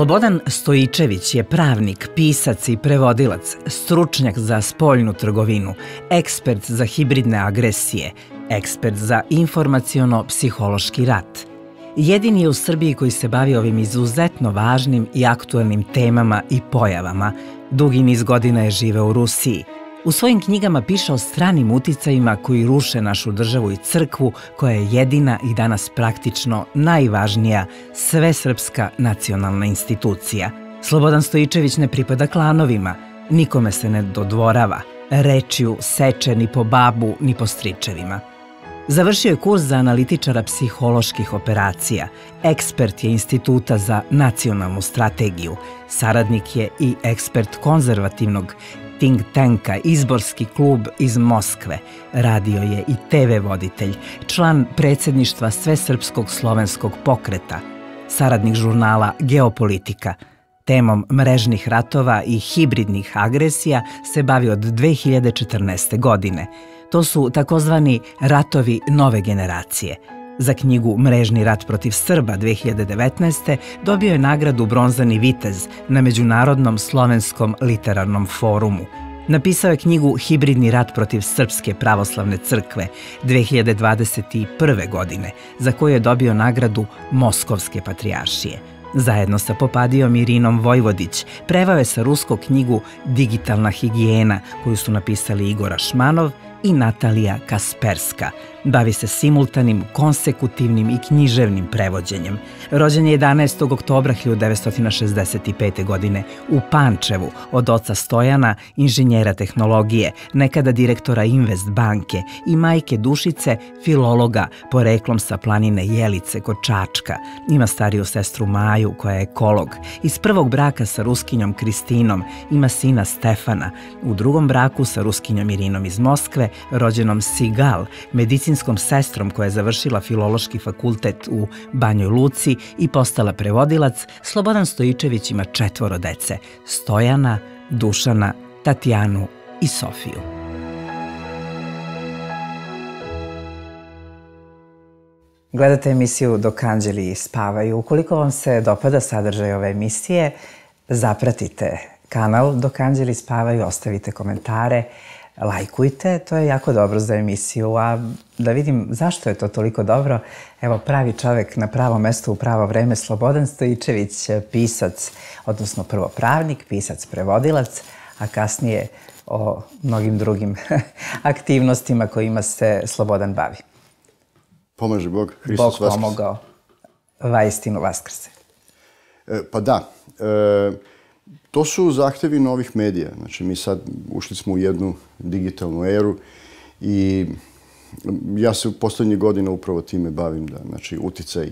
Slobodan Stojičević je pravnik, pisac i prevodilac, stručnjak za spoljnu trgovinu, ekspert za hibridne agresije, ekspert za informaciono-psihološki rat. Jedini je u Srbiji koji se bavi ovim izuzetno važnim i aktuelnim temama i pojavama. Dugi niz godina je živeo u Rusiji – U svojim knjigama piše o stranim uticajima koji ruše našu državu i crkvu koja je jedina i danas praktično najvažnija svesrpska nacionalna institucija. Slobodan Stojičević ne pripada klanovima, nikome se ne dodvorava, rečju seče ni po babu ni po stričevima. Završio je kurs za analitičara psiholoških operacija, ekspert je Instituta za nacionalnu strategiju, saradnik je i ekspert konzervativnog think tanka Izborski klub iz Moskve. Radio je i TV voditelj, član predsedništva Svesrpskog slovenskog pokreta, saradnik žurnala Geopolitika. Temom mrežnih ratova i hibridnih agresija se bavi od 2014. godine. To su takozvani ratovi nove generacije – Za knjigu Mrežni rat protiv Srba 2019. dobio je nagradu Bronzani vitez na Međunarodnom slovenskom literarnom forumu. Napisao je knjigu Hibridni rat protiv Srpske pravoslavne crkve 2021. godine, za koju je dobio nagradu Moskovske patrijaršije. Zajedno sa Popadijom Irinom Vojvodić prevao je sa ruskog knjigu Digitalna higijena koju su napisali Igora Šmanov i Natalija Kasperska – Bavi se simultanim, konsekutivnim i književnim prevođenjem. Rođen je 11. oktobra 1965. godine u Pančevu od oca Stojana, inženjera tehnologije, nekada direktora Invest banke i majke Dušice, filologa, poreklom sa planine Jelice kod Čačka. Ima stariju sestru Maju koja je ekolog. Iz prvog braka sa ruskinjom Kristinom ima sina Stefana. U drugom braku sa ruskinjom Irinom iz Moskve, rođenom Sigal, medicinski medicinskom sestrom koja je završila Filološki fakultet u Banjoj Luci i postala prevodilac, Slobodan Stojičević ima četvoro dece, Stojana, Dušana, Tatjanu i Sofiju. Gledate emisiju Dok anđeli spavaju. Ukoliko vam se dopada sadržaj ove emisije, zapratite kanal Dok anđeli spavaju, ostavite komentare, lajkujte, to je jako dobro za emisiju, a da vidim zašto je to toliko dobro, evo pravi čovek na pravo mesto u pravo vreme, Slobodan Stojičević, pisac, odnosno prvo pravnik, pisac, prevodilac, a kasnije o mnogim drugim aktivnostima kojima se Slobodan bavi. Pomaže Bog, Hristos Bog Vaskrse. pomogao, vajstinu Vaskrse. E, pa da, e, to su zahtevi novih medija. Znači, mi sad ušli smo u jednu digitalnu eru i ja se u poslednje godine upravo time bavim, da, znači uticaj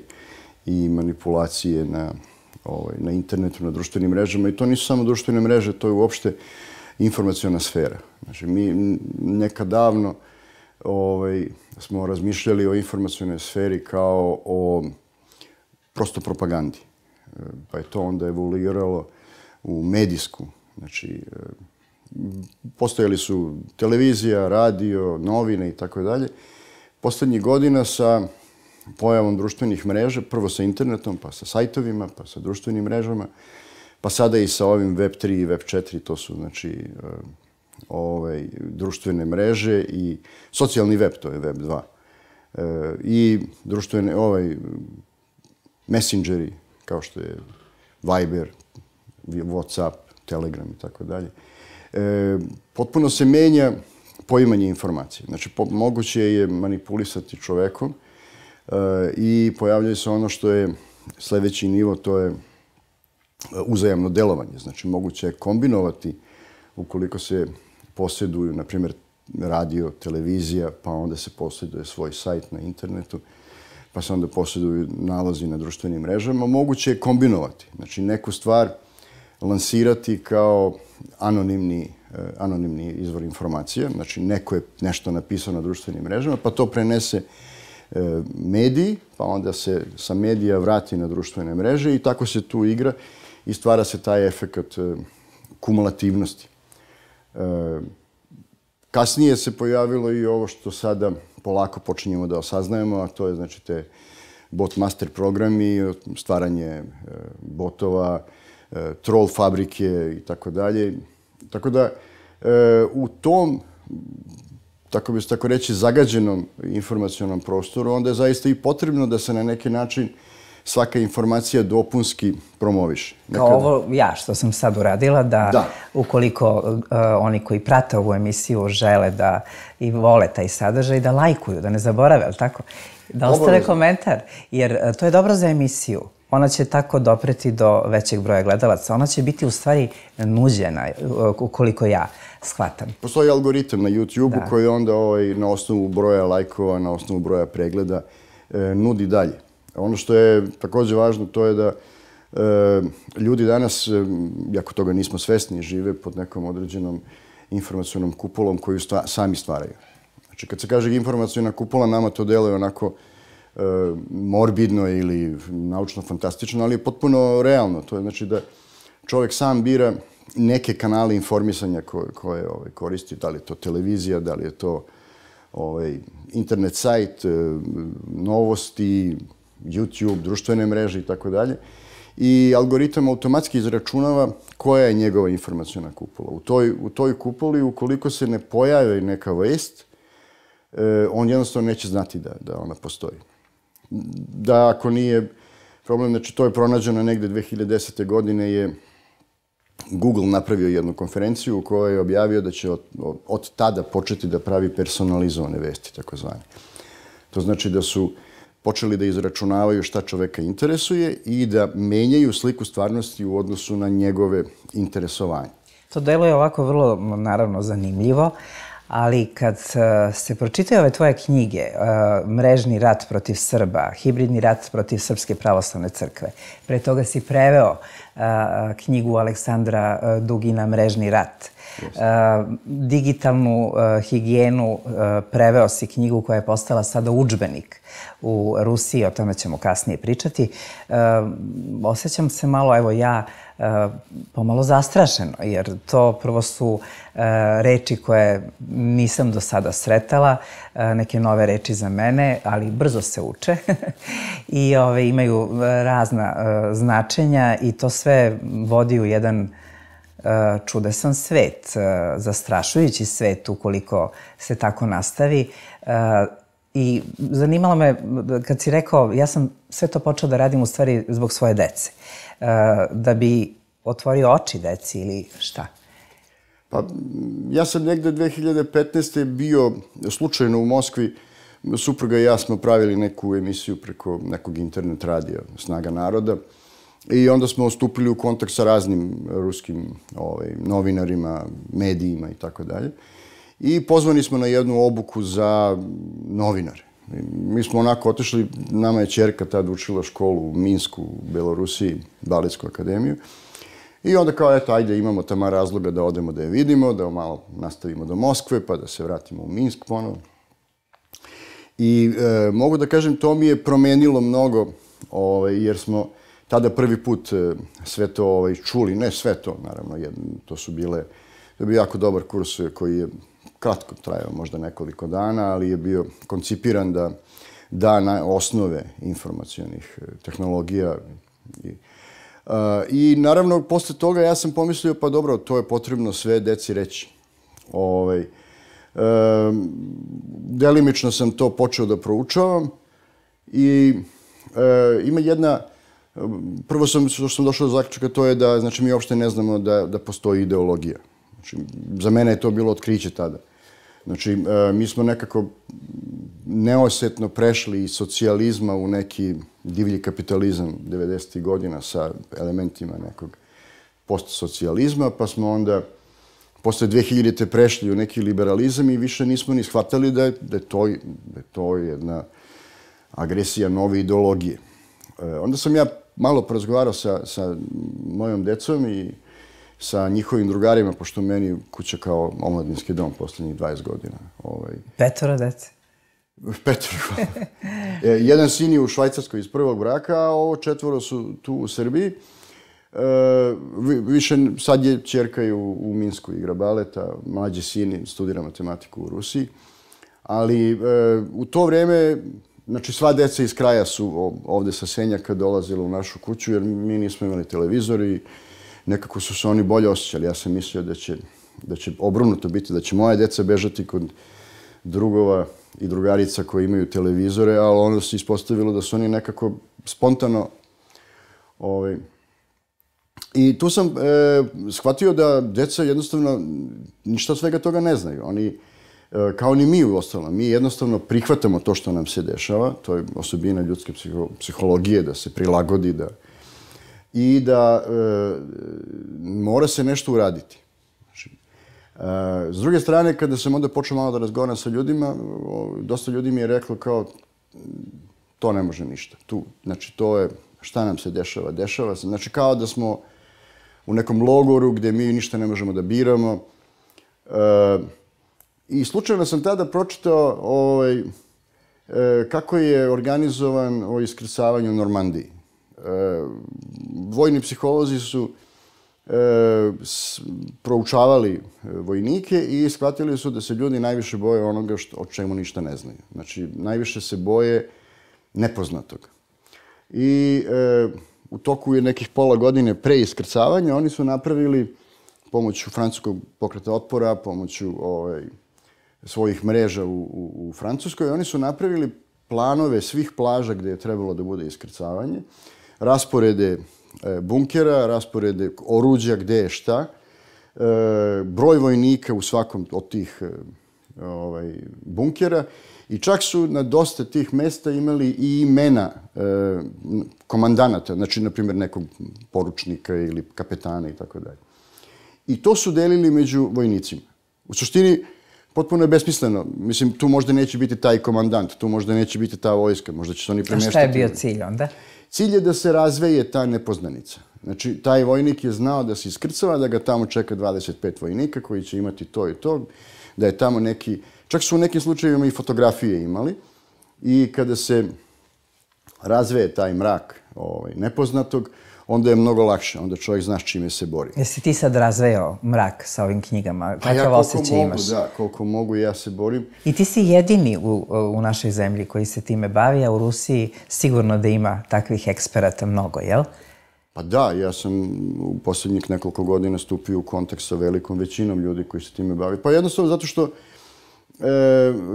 i manipulacije na, ovaj, na internetu, na društvenim mrežama i to nisu samo društvene mreže, to je uopšte informacijona sfera. Znači, mi nekad davno ovaj, smo razmišljali o informacijonoj sferi kao o prosto propagandi. E, pa je to onda evoluiralo u medijsku, znači e, postojali su televizija, radio, novine i tako dalje. Poslednjih godina sa pojavom društvenih mreža, prvo sa internetom, pa sa sajtovima, pa sa društvenim mrežama, pa sada i sa ovim Web3 i Web4, to su znači e, ovaj, društvene mreže i socijalni web, to je Web2. E, I društvene, ovaj, messengeri, kao što je Viber, Whatsapp, Telegram i tako dalje e, potpuno se menja poimanje informacije. Znači, po, moguće je manipulisati čovekom e, i pojavljaju se ono što je sledeći nivo, to je e, uzajamno delovanje. Znači, moguće je kombinovati ukoliko se posjeduju, na primjer, radio, televizija, pa onda se posjeduje svoj sajt na internetu, pa se onda posjeduju nalazi na društvenim mrežama, moguće je kombinovati. Znači, neku stvar lansirati kao anonimni, e, anonimni izvor informacija, znači neko je nešto napisao na društvenim mrežama, pa to prenese e, mediji, pa onda se sa medija vrati na društvene mreže i tako se tu igra i stvara se taj efekt e, kumulativnosti. Kasnije se pojavilo i ovo što sada polako počinjemo da osaznajemo, a to je znači te bot master programi, stvaranje botova, E, troll fabrike i tako dalje. Tako da e, u tom tako bi se tako reći, zagađenom informacijonom prostoru, onda je zaista i potrebno da se na neki način svaka informacija dopunski promoviše. Nekada. Kao ovo ja što sam sad uradila, da, da. ukoliko uh, oni koji prate ovu emisiju žele da i vole taj sadržaj, da lajkuju, da ne zaborave, ali tako? Da ostane komentar, jer to je dobro za emisiju ona će tako dopreti do većeg broja gledalaca. Ona će biti u stvari nuđena, e, ukoliko ja shvatam. Postoji algoritam na YouTube-u da. koji onda ovaj, na osnovu broja lajkova, na osnovu broja pregleda, e, nudi dalje. Ono što je takođe važno to je da e, ljudi danas, jako e, toga nismo svesni, žive pod nekom određenom informacionom kupolom koju stva, sami stvaraju. Znači, kad se kaže informacijona kupola, nama to deluje onako morbidno ili naučno fantastično, ali je potpuno realno. To je znači da čovek sam bira neke kanale informisanja koje, koje ovaj, koristi, da li je to televizija, da li je to ovaj, internet sajt, eh, novosti, YouTube, društvene mreže i tako dalje. I algoritam automatski izračunava koja je njegova informacijona kupola. U toj, u toj kupoli, ukoliko se ne pojavi neka vest, eh, on jednostavno neće znati da, da ona postoji da ako nije problem, znači to je pronađeno negde 2010. godine je Google napravio jednu konferenciju u kojoj je objavio da će od, od tada početi da pravi personalizovane vesti, takozvane. To znači da su počeli da izračunavaju šta čoveka interesuje i da menjaju sliku stvarnosti u odnosu na njegove interesovanje. To deluje ovako vrlo, naravno, zanimljivo, ali kad e, se pročitaju ove tvoje knjige, e, Mrežni rat protiv Srba, Hibridni rat protiv Srpske pravoslavne crkve, pre toga si preveo e, knjigu Aleksandra Dugina Mrežni rat, digitalnu higijenu preveo si knjigu koja je postala sada učbenik u Rusiji, o tome ćemo kasnije pričati. Osećam se malo, evo ja, uh, E, pomalo zastrašeno, jer to prvo su e, reči koje nisam do sada sretala, e, neke nove reči za mene, ali brzo se uče i ove, imaju razna značenja i to sve vodi u jedan čudesan svet, zastrašujući svet ukoliko se tako nastavi. I zanimalo me, kad si rekao, ja sam sve to počeo da radim u stvari zbog svoje dece. Uh, Eh, da bi otvorio oči deci ili šta? Pa, ja sam negde 2015. bio slučajno u Moskvi, supruga i ja smo pravili neku emisiju preko nekog internet radija Snaga naroda i onda smo stupili u kontakt sa raznim ruskim ovaj, novinarima, medijima i tako dalje. I pozvani smo na jednu obuku za novinare. Mi smo onako otišli, nama je čerka tad učila školu u Minsku, u Belorusiji, Baletsku akademiju. I onda kao, eto, ajde, imamo tamo razloga da odemo da je vidimo, da malo nastavimo do Moskve, pa da se vratimo u Minsk ponovo. I e, mogu da kažem, to mi je promenilo mnogo, ovaj, jer smo tada prvi put e, sve to ovaj, čuli, ne sve to, naravno, jedno, to su bile, to je bio jako dobar kurs koji je kratko trajao, možda nekoliko dana, ali je bio koncipiran da da na osnove informacijonih e, tehnologija i Uh, I naravno, posle toga ja sam pomislio, pa dobro, to je potrebno sve deci reći. Ovaj, um, delimično sam to počeo da proučavam i uh, ima jedna, prvo sam, što sam došao do zaključka, to je da, znači, mi uopšte ne znamo da, da postoji ideologija. Znači, za mene je to bilo otkriće tada. Znači, e, mi smo nekako neosetno prešli iz socijalizma u neki divlji kapitalizam 90. godina sa elementima nekog postsocijalizma, pa smo onda posle 2000. te prešli u neki liberalizam i više nismo ni shvatali da je, da to, da je to jedna agresija nove ideologije. E, onda sam ja malo porazgovarao sa, sa mojom decom i sa njihovim drugarima, pošto meni kuća kao omladinski dom poslednjih 20 godina. Ovaj. Petoro dece. Petoro. Da. e, jedan sin je u Švajcarskoj iz prvog braka, a ovo četvoro su tu u Srbiji. E, više, sad je čerka je u, u Minsku igra baleta, mlađi sin studira matematiku u Rusiji. Ali e, u to vreme Znači, sva deca iz kraja su ovde sa Senjaka dolazila u našu kuću, jer mi nismo imali televizor i nekako su se oni bolje osjećali. Ja sam mislio da će, da će obrnuto biti, da će moja deca bežati kod drugova i drugarica koji imaju televizore, ali ono se ispostavilo da su oni nekako spontano ovaj, I tu sam e, shvatio da deca jednostavno ništa svega toga ne znaju. Oni, e, kao ni mi u ostalom, mi jednostavno prihvatamo to što nam se dešava, to je osobina ljudske psiho psihologije, da se prilagodi, da, i da e, mora se nešto uraditi. Znači, e, s druge strane, kada sam onda počeo malo da razgovaram sa ljudima, dosta ljudi mi je reklo kao to ne može ništa. Tu, znači, to je, šta nam se dešava? Dešava se, znači, kao da smo u nekom logoru gde mi ništa ne možemo da biramo. E, I slučajno sam tada pročitao ovaj, e, kako je organizovan o iskrcavanju u Normandiji. E, vojni psiholozi su e, s, proučavali e, vojnike i shvatili su da se ljudi najviše boje onoga što, o čemu ništa ne znaju. Znači, najviše se boje nepoznatog. I e, u toku je nekih pola godine pre iskrcavanja oni su napravili pomoću francuskog pokreta otpora, pomoću ovaj, svojih mreža u, u, u Francuskoj, oni su napravili planove svih plaža gde je trebalo da bude iskrcavanje rasporede e, bunkera, rasporede oruđa, gde je šta, e, broj vojnika u svakom od tih e, ovaj, bunkera i čak su na dosta tih mesta imali i imena e, komandanata, znači, na primjer, nekog poručnika ili kapetana i tako dalje. I to su delili među vojnicima. U suštini, potpuno je besmisleno. Mislim, tu možda neće biti taj komandant, tu možda neće biti ta vojska, možda će se oni premeštati. A šta je bio cilj onda? Cilj je da se razveje ta nepoznanica. Znači, taj vojnik je znao da se iskrcava, da ga tamo čeka 25 vojnika koji će imati to i to, da je tamo neki, čak su u nekim slučajevima i fotografije imali i kada se razveje taj mrak ovaj, nepoznatog, onda je mnogo lakše, onda čovjek zna s čime se bori. Jesi ti sad razveo mrak sa ovim knjigama? Pa ja koliko mogu, imaš? da, koliko mogu ja se borim. I ti si jedini u, u našoj zemlji koji se time bavi, a u Rusiji sigurno da ima takvih eksperata mnogo, jel? Pa da, ja sam u poslednjih nekoliko godina stupio u kontakt sa velikom većinom ljudi koji se time bavi. Pa jednostavno zato što e,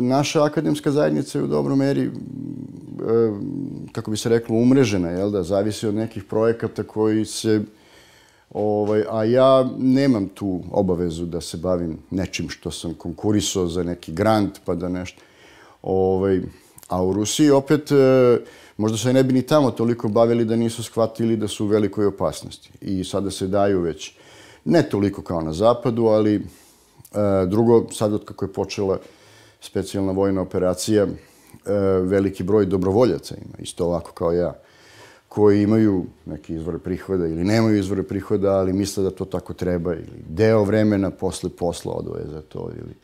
naša akademska zajednica je u dobroj meri, e, kako bi se reklo, umrežena, jel da, zavisi od nekih projekata koji se Ovaj, a ja nemam tu obavezu da se bavim nečim što sam konkurisao za neki grant pa da nešto. Ovaj, a u Rusiji opet, e, možda se ne bi ni tamo toliko bavili da nisu shvatili da su u velikoj opasnosti. I sada se daju već, ne toliko kao na zapadu, ali E, drugo, sad od kako je počela specijalna vojna operacija, e, veliki broj dobrovoljaca ima, isto ovako kao ja, koji imaju neki izvore prihoda ili nemaju izvore prihoda, ali misle da to tako treba ili deo vremena posle posla odvoje za to ili...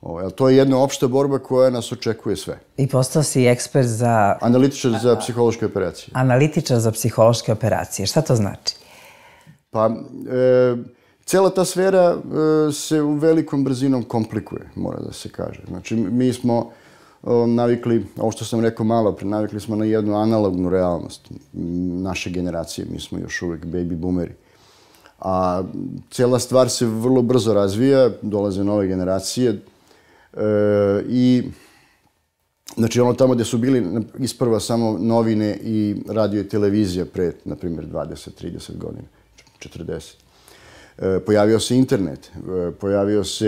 Ovaj, to je jedna opšta borba koja nas očekuje sve. I postao si ekspert za... Analitičar za psihološke operacije. Analitičar za psihološke operacije. Šta to znači? Pa, e, Cela ta sfera e, se u velikom brzinom komplikuje, mora da se kaže. Znači, mi smo e, navikli, ovo što sam rekao malo pre, navikli smo na jednu analognu realnost naše generacije, mi smo još uvek baby boomeri. A cela stvar se vrlo brzo razvija, dolaze nove generacije e, i Znači ono tamo gde su bili isprva samo novine i radio i televizija pre, na primjer, 20, 30 godina, 40. E, pojavio se internet, e, pojavio se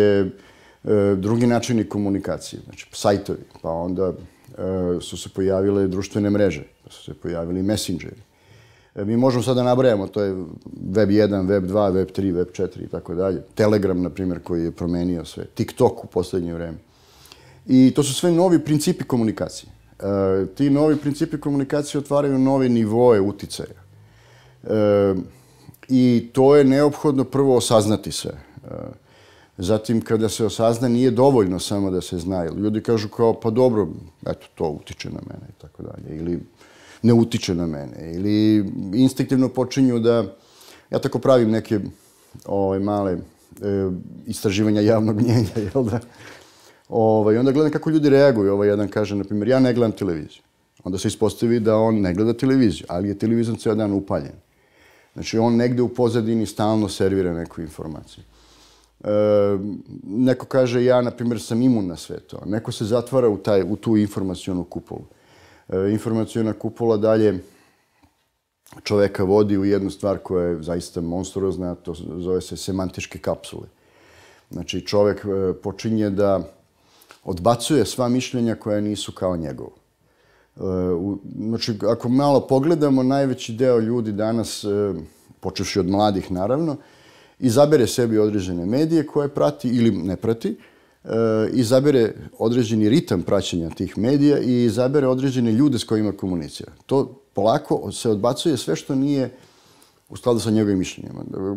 e, drugi načini komunikacije, znači sajtovi, pa onda su se pojavile društvene mreže, pa su se pojavili messengeri. Mi možemo sada da nabrajamo, to je Web 1, Web 2, Web 3, Web 4 i tako dalje. Telegram, na primjer, koji je promenio sve. TikTok u poslednje vreme. I to su sve novi principi komunikacije. E, ti novi principi komunikacije otvaraju nove nivoe uticaja. E, I to je neophodno prvo osaznati sve. E, zatim, kada se osazna, nije dovoljno samo da se zna. Ljudi kažu kao, pa dobro, eto, to utiče na mene i tako dalje. Ili ne utiče na mene. Ili instinktivno počinju da... Ja tako pravim neke ove, ovaj, male e, istraživanja javnog mnjenja, jel da? Ovaj, onda gledam kako ljudi reaguju. Ovaj jedan kaže, na primjer, ja ne gledam televiziju. Onda se ispostavi da on ne gleda televiziju, ali je televizor ceo dan upaljen. Znači, on negde u pozadini stalno servira neku informaciju. E, neko kaže, ja, na primjer, sam imun na sve to. Neko se zatvara u, taj, u tu informacijonu kupolu. E, informacijona kupola dalje čoveka vodi u jednu stvar koja je zaista monstruozna, to zove se semantičke kapsule. Znači, čovek e, počinje da odbacuje sva mišljenja koja nisu kao njegovo. U, znači, ako malo pogledamo, najveći deo ljudi danas, e, počevši od mladih naravno, izabere sebi određene medije koje prati ili ne prati, e, izabere određeni ritam praćenja tih medija i izabere određene ljude s kojima komunicira. To polako se odbacuje sve što nije u skladu sa njegovim mišljenjima. Da,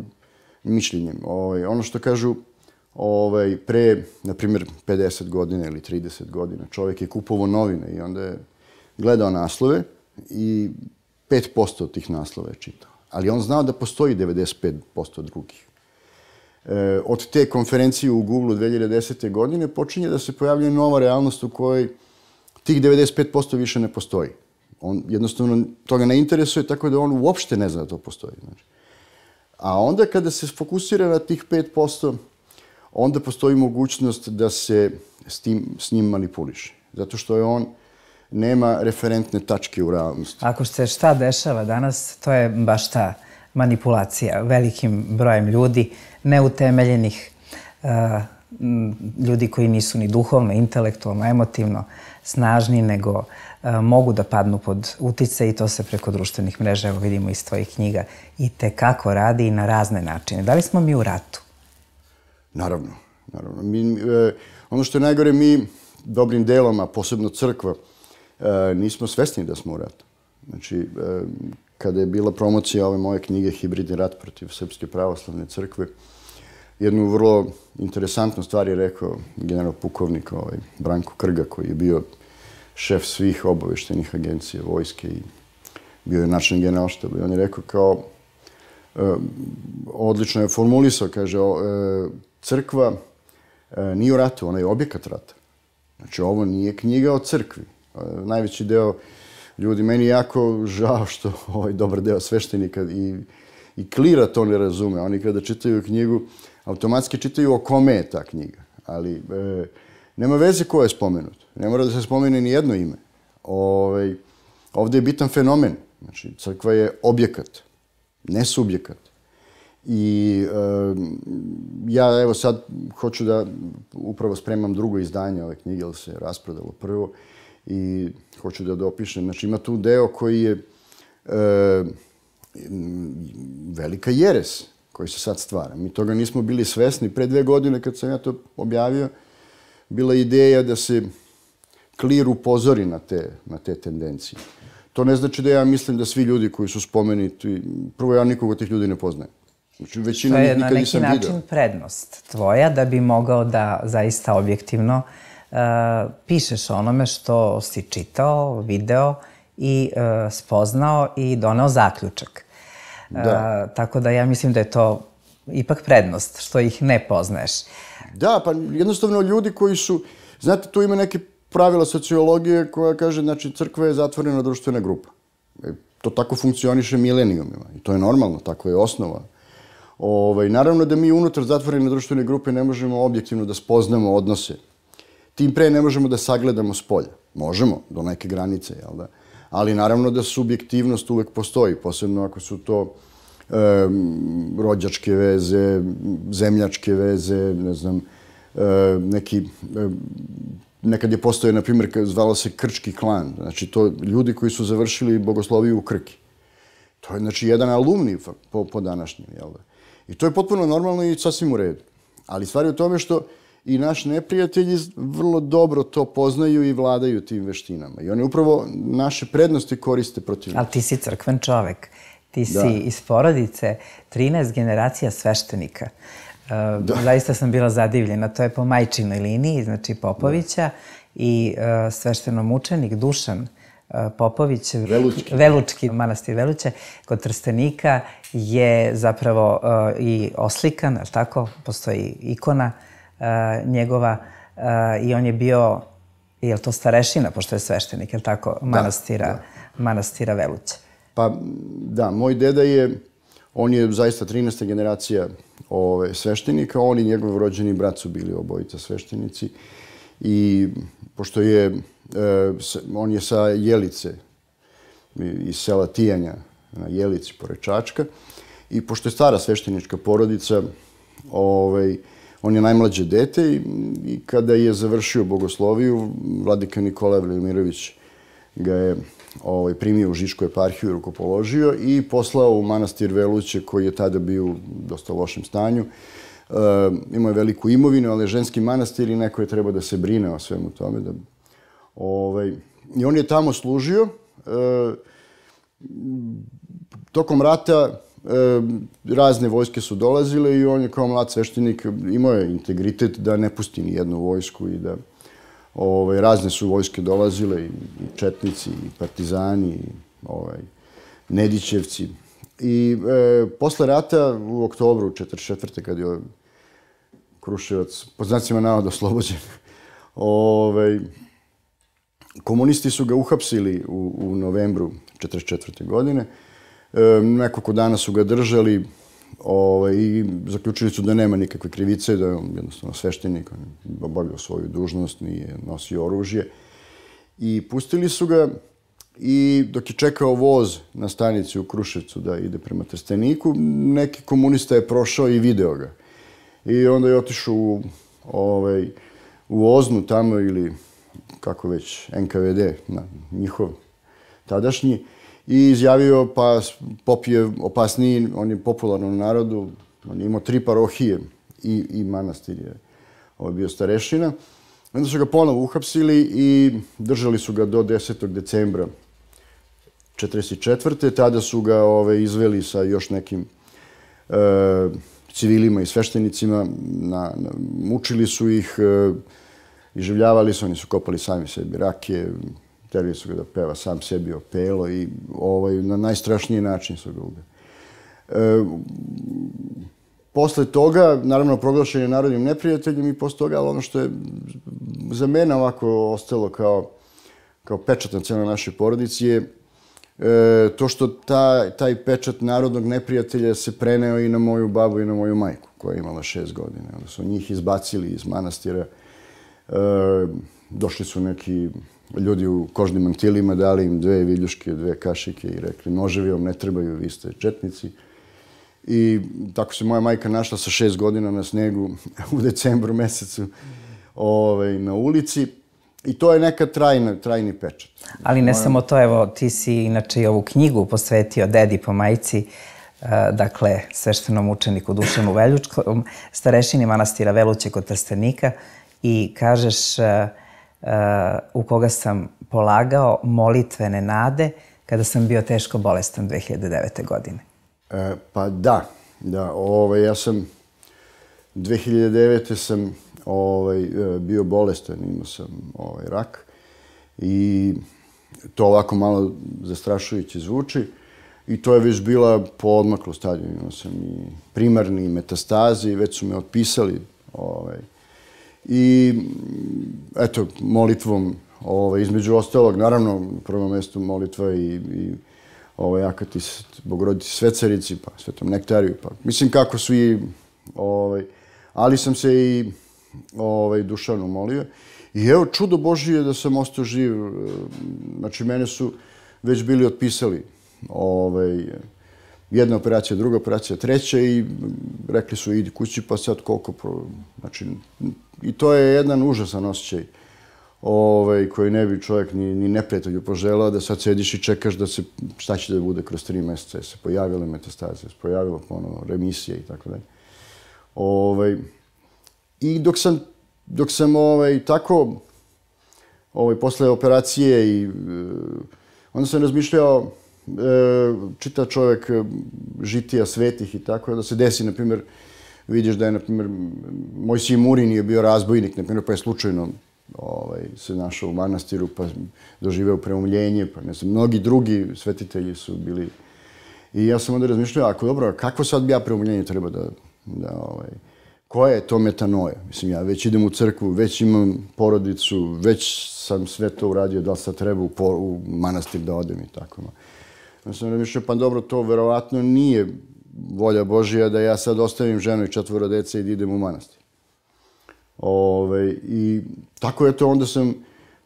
mišljenjem. Ovaj, ono što kažu ovaj, pre, na primjer, 50 godina ili 30 godina, čovjek je kupovao novine i onda je gledao naslove i 5% od tih naslova je čitao. Ali on znao da postoji 95% drugih. E, od te konferencije u Google 2010. godine počinje da se pojavljuje nova realnost u kojoj tih 95% više ne postoji. On jednostavno toga ne interesuje, tako da on uopšte ne zna da to postoji. Znači. A onda kada se fokusira na tih 5%, onda postoji mogućnost da se s, tim, s njim manipuliše. Zato što je on nema referentne tačke u realnosti. Ako se šta dešava danas, to je baš ta manipulacija velikim brojem ljudi, neutemeljenih, uh, ljudi koji nisu ni duhovno, intelektualno, emotivno snažni, nego uh, mogu da padnu pod utice i to se preko društvenih mreža, evo vidimo iz tvojih knjiga, i te kako radi i na razne načine. Da li smo mi u ratu? Naravno, naravno. Mi, e, ono što je najgore, mi dobrim delom, a posebno crkva, E, nismo svesni da smo u ratu. Znači, e, kada je bila promocija ove moje knjige Hibridni rat protiv Srpske pravoslavne crkve, jednu vrlo interesantnu stvar je rekao general pukovnik ovaj, Branko Krga, koji je bio šef svih obaveštenih agencija vojske i bio je način generalštaba. I on je rekao kao, e, odlično je formulisao, kaže, o, e, crkva e, nije u ratu, ona je objekat rata. Znači, ovo nije knjiga o crkvi najveći deo ljudi, meni jako žao što ovaj dobar deo sveštenika i, i klira to ne razume. Oni kada čitaju knjigu, automatski čitaju o kome je ta knjiga. Ali e, nema veze ko je spomenut. Ne mora da se spomene ni jedno ime. Ove, ovaj, ovde je bitan fenomen. Znači, crkva je objekat, ne subjekat. I e, ja evo sad hoću da upravo spremam drugo izdanje ove knjige, jer se rasprodalo prvo. E, i hoću da dopišem. Znači, ima tu deo koji je e, velika jeres koji se sad stvara. Mi toga nismo bili svesni. Pre dve godine, kad sam ja to objavio, bila ideja da se klir upozori na te, na te tendencije. To ne znači da ja mislim da svi ljudi koji su spomenuti, prvo ja nikog od tih ljudi ne poznajem. Znači, većina njih nikad nisam vidio. To je na neki način video. prednost tvoja da bi mogao da zaista objektivno uh, e, pišeš onome što si čitao, video i e, spoznao i doneo zaključak. E, da. E, tako da ja mislim da je to ipak prednost, što ih ne poznaješ. Da, pa jednostavno ljudi koji su, znate, tu ima neke pravila sociologije koja kaže, znači, crkva je zatvorena društvena grupa. E, to tako funkcioniše milenijumima i to je normalno, tako je osnova. Ovaj, naravno da mi unutar zatvorene društvene grupe ne možemo objektivno da spoznamo odnose tim pre ne možemo da sagledamo s polja. Možemo, do neke granice, jel da? Ali naravno da subjektivnost uvek postoji, posebno ako su to e, rođačke veze, zemljačke veze, ne znam, e, neki... E, nekad je postoje, na primjer, zvalo se Krčki klan. Znači, to ljudi koji su završili bogosloviju u Krki. To je, znači, jedan alumni po, po današnjem, jel da? I to je potpuno normalno i sasvim u redu. Ali stvar je u tome što i naš neprijatelji vrlo dobro to poznaju i vladaju tim veštinama. I oni upravo naše prednosti koriste protiv nas. Ali ti si crkven čovek. Ti da. si da. iz porodice 13 generacija sveštenika. E, da. Zaista sam bila zadivljena. To je po majčinoj liniji, znači Popovića da. i sveštenom uh, sveštenomučenik Dušan uh, Popović, Velučki. Velučki, manastir Veluće, kod Trstenika je zapravo i oslikan, ali tako, postoji ikona, E, njegova e, i on je bio, je li to starešina, pošto je sveštenik, je li tako, da, manastira, da. manastira Veluće? Pa da, moj deda je, on je zaista 13. generacija ove, ovaj, sveštenika, on i njegov rođeni brat su bili obojica sveštenici i pošto je, e, on je sa Jelice, iz sela Tijanja na Jelici, pored Čačka, i pošto je stara sveštenička porodica, ovaj, On je najmlađe dete i, i kada je završio bogosloviju, vladika Nikola Velimirović ga je ovaj, primio u Žičku eparhiju i rukopoložio i poslao u manastir Veluće koji je tada bio u dosta lošem stanju. E, imao je veliku imovinu, ali je ženski manastir i neko je trebao da se brine o svemu tome. Da, ovaj, I on je tamo služio. E, tokom rata razne vojske su dolazile i on je kao mlad sveštenik imao je integritet da ne pusti ni jednu vojsku i da ovaj, razne su vojske dolazile i, i četnici i partizani i ovaj, Nedićevci. I e, posle rata u oktobru 44. kad je Kruševac po znacima navoda oslobođen, ovaj, komunisti su ga uhapsili u, u novembru 44. godine E, nekoliko dana su ga držali ovaj, i zaključili su da nema nikakve krivice, da je on jednostavno sveštenik, on je obavljao svoju dužnost, nije nosio oružje. I pustili su ga i dok je čekao voz na stanici u Kruševcu da ide prema Trsteniku, neki komunista je prošao i video ga. I onda je otišao u, ovaj, u Oznu tamo ili kako već, NKVD, na, njihov tadašnji, i izjavio pa popije je opasniji, on je popularan u narodu, on je imao tri parohije i, i manastir je ovaj bio starešina. Onda su ga ponovo uhapsili i držali su ga do 10. decembra 44. Tada su ga ove, ovaj, izveli sa još nekim e, civilima i sveštenicima, na, na, mučili su ih, e, iživljavali su, oni su kopali sami sebi rakije, terili su ga da peva, sam sebi opelo i ovaj, na najstrašniji način su ga ubili. E, posle toga, naravno, proglašen je narodnim neprijateljem i posle toga, ali ono što je za mene ovako ostalo kao, kao pečat na cijeloj našoj porodici je e, to što ta, taj pečat narodnog neprijatelja se preneo i na moju babu i na moju majku, koja je imala šest godina. Onda su njih izbacili iz manastira. E, došli su neki ljudi u kožnim mantilima dali im dve viljuške, dve kašike i rekli noževi vam ne trebaju, vi ste četnici. I tako se moja majka našla sa šest godina na snegu u decembru mesecu ovaj, na ulici. I to je neka trajna, trajni pečat. Ali ne Moja... samo to, evo, ti si inače i ovu knjigu posvetio dedi po majci, eh, dakle, sveštenom učeniku Dušanu Veljučkom, starešini manastira Veluće kod Trstenika i kažeš eh, u koga sam polagao molitvene nade kada sam bio teško bolestan 2009. godine. E, pa da, da, ovaj, ja sam 2009. sam ovaj, e, bio bolestan, imao sam ovaj, rak i to ovako malo zastrašujuće zvuči i to je već bila po odmaklu stadiju, imao sam i primarni metastazi, već su me otpisali ovaj, I, eto, molitvom, ovaj, između ostalog, naravno, na prvom mestu molitva i, i ovaj, akatis, bogorodici svecarici, pa svetom nektariju, pa mislim kako svi, ovaj, ali sam se i ovaj, dušavno molio. I evo, čudo Božije da sam ostao živ. Eh, znači, mene su već bili otpisali ovaj, jedna operacija, druga operacija, treća i rekli su idi kući pa sad koliko... Pro... Znači, i to je jedan užasan osjećaj ovaj, koji ne bi čovjek ni, ni neprijatelju poželao da sad sediš i čekaš da se, šta će da bude kroz tri mjeseca, se pojavile metastaze, se pojavila ponovo remisija i tako dalje. Ovaj, I dok sam, dok sam ovaj, tako, ovaj, posle operacije i eh, onda sam razmišljao E, čita čovek e, žitija svetih i tako, da se desi, na primjer, vidiš da je, na primjer, Mojsije Murin je bio razbojnik, na primjer, pa je slučajno ovaj, se našao u manastiru, pa doživeo preumljenje, pa ne znam, mnogi drugi svetitelji su bili... I ja sam onda razmišljao, ako dobro, kako sad ja preumljenje treba da... da ovaj, koja je to metanoja? Mislim, ja već idem u crkvu, već imam porodicu, već sam sve to uradio, da li sad treba u, po, u manastir da odem i tako. No. Ja sam razmišljao, pa dobro, to verovatno nije volja Božija da ja sad ostavim ženu i četvora dece i da idem u manastir. Ove, I tako je to, onda sam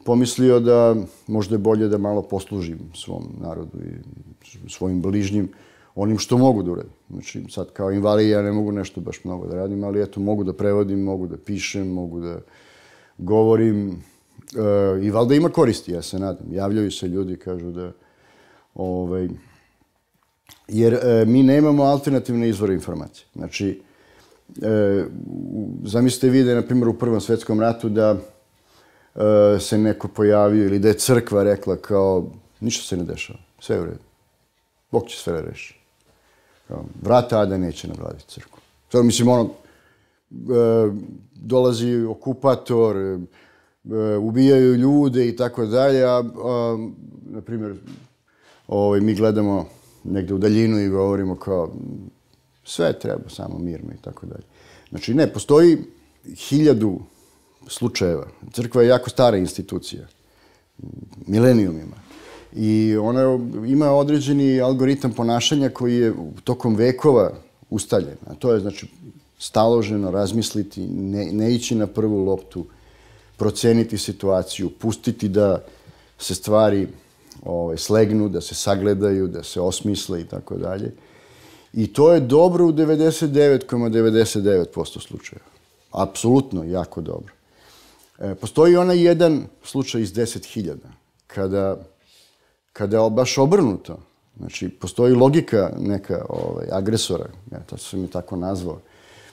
pomislio da možda je bolje da malo poslužim svom narodu i svojim bližnjim onim što mogu da uradim. Znači, sad kao invalid ja ne mogu nešto baš mnogo da radim, ali eto, mogu da prevodim, mogu da pišem, mogu da govorim. E, I valjda ima koristi, ja se nadam. Javljaju se ljudi, kažu da Ovaj, jer e, mi nemamo alternativne izvore informacije. Znači, e, zamislite vi da je, na primjer, u Prvom svetskom ratu da e, se neko pojavio ili da je crkva rekla kao ništa se ne dešava, sve je u redu. Bog će sve da reši. Kao, vrata Ada neće navladiti crkvu. Sada, mislim, ono, e, dolazi okupator, e, ubijaju ljude i tako dalje, a na primjer, ovaj, mi gledamo negde u daljinu i govorimo kao sve treba, samo mirno i tako dalje. Znači, ne, postoji hiljadu slučajeva. Crkva je jako stara institucija, milenijumima. I ona ima određeni algoritam ponašanja koji je tokom vekova ustaljen. A to je, znači, staloženo razmisliti, ne, ne ići na prvu loptu, proceniti situaciju, pustiti da se stvari ovaj, slegnu, da se sagledaju, da se osmisle i tako dalje. I to je dobro u 99,99% ,99 slučajeva. Apsolutno jako dobro. E, postoji onaj jedan slučaj iz 10.000, kada, kada je baš obrnuto. Znači, postoji logika neka ovaj, agresora, ja to sam je tako nazvao.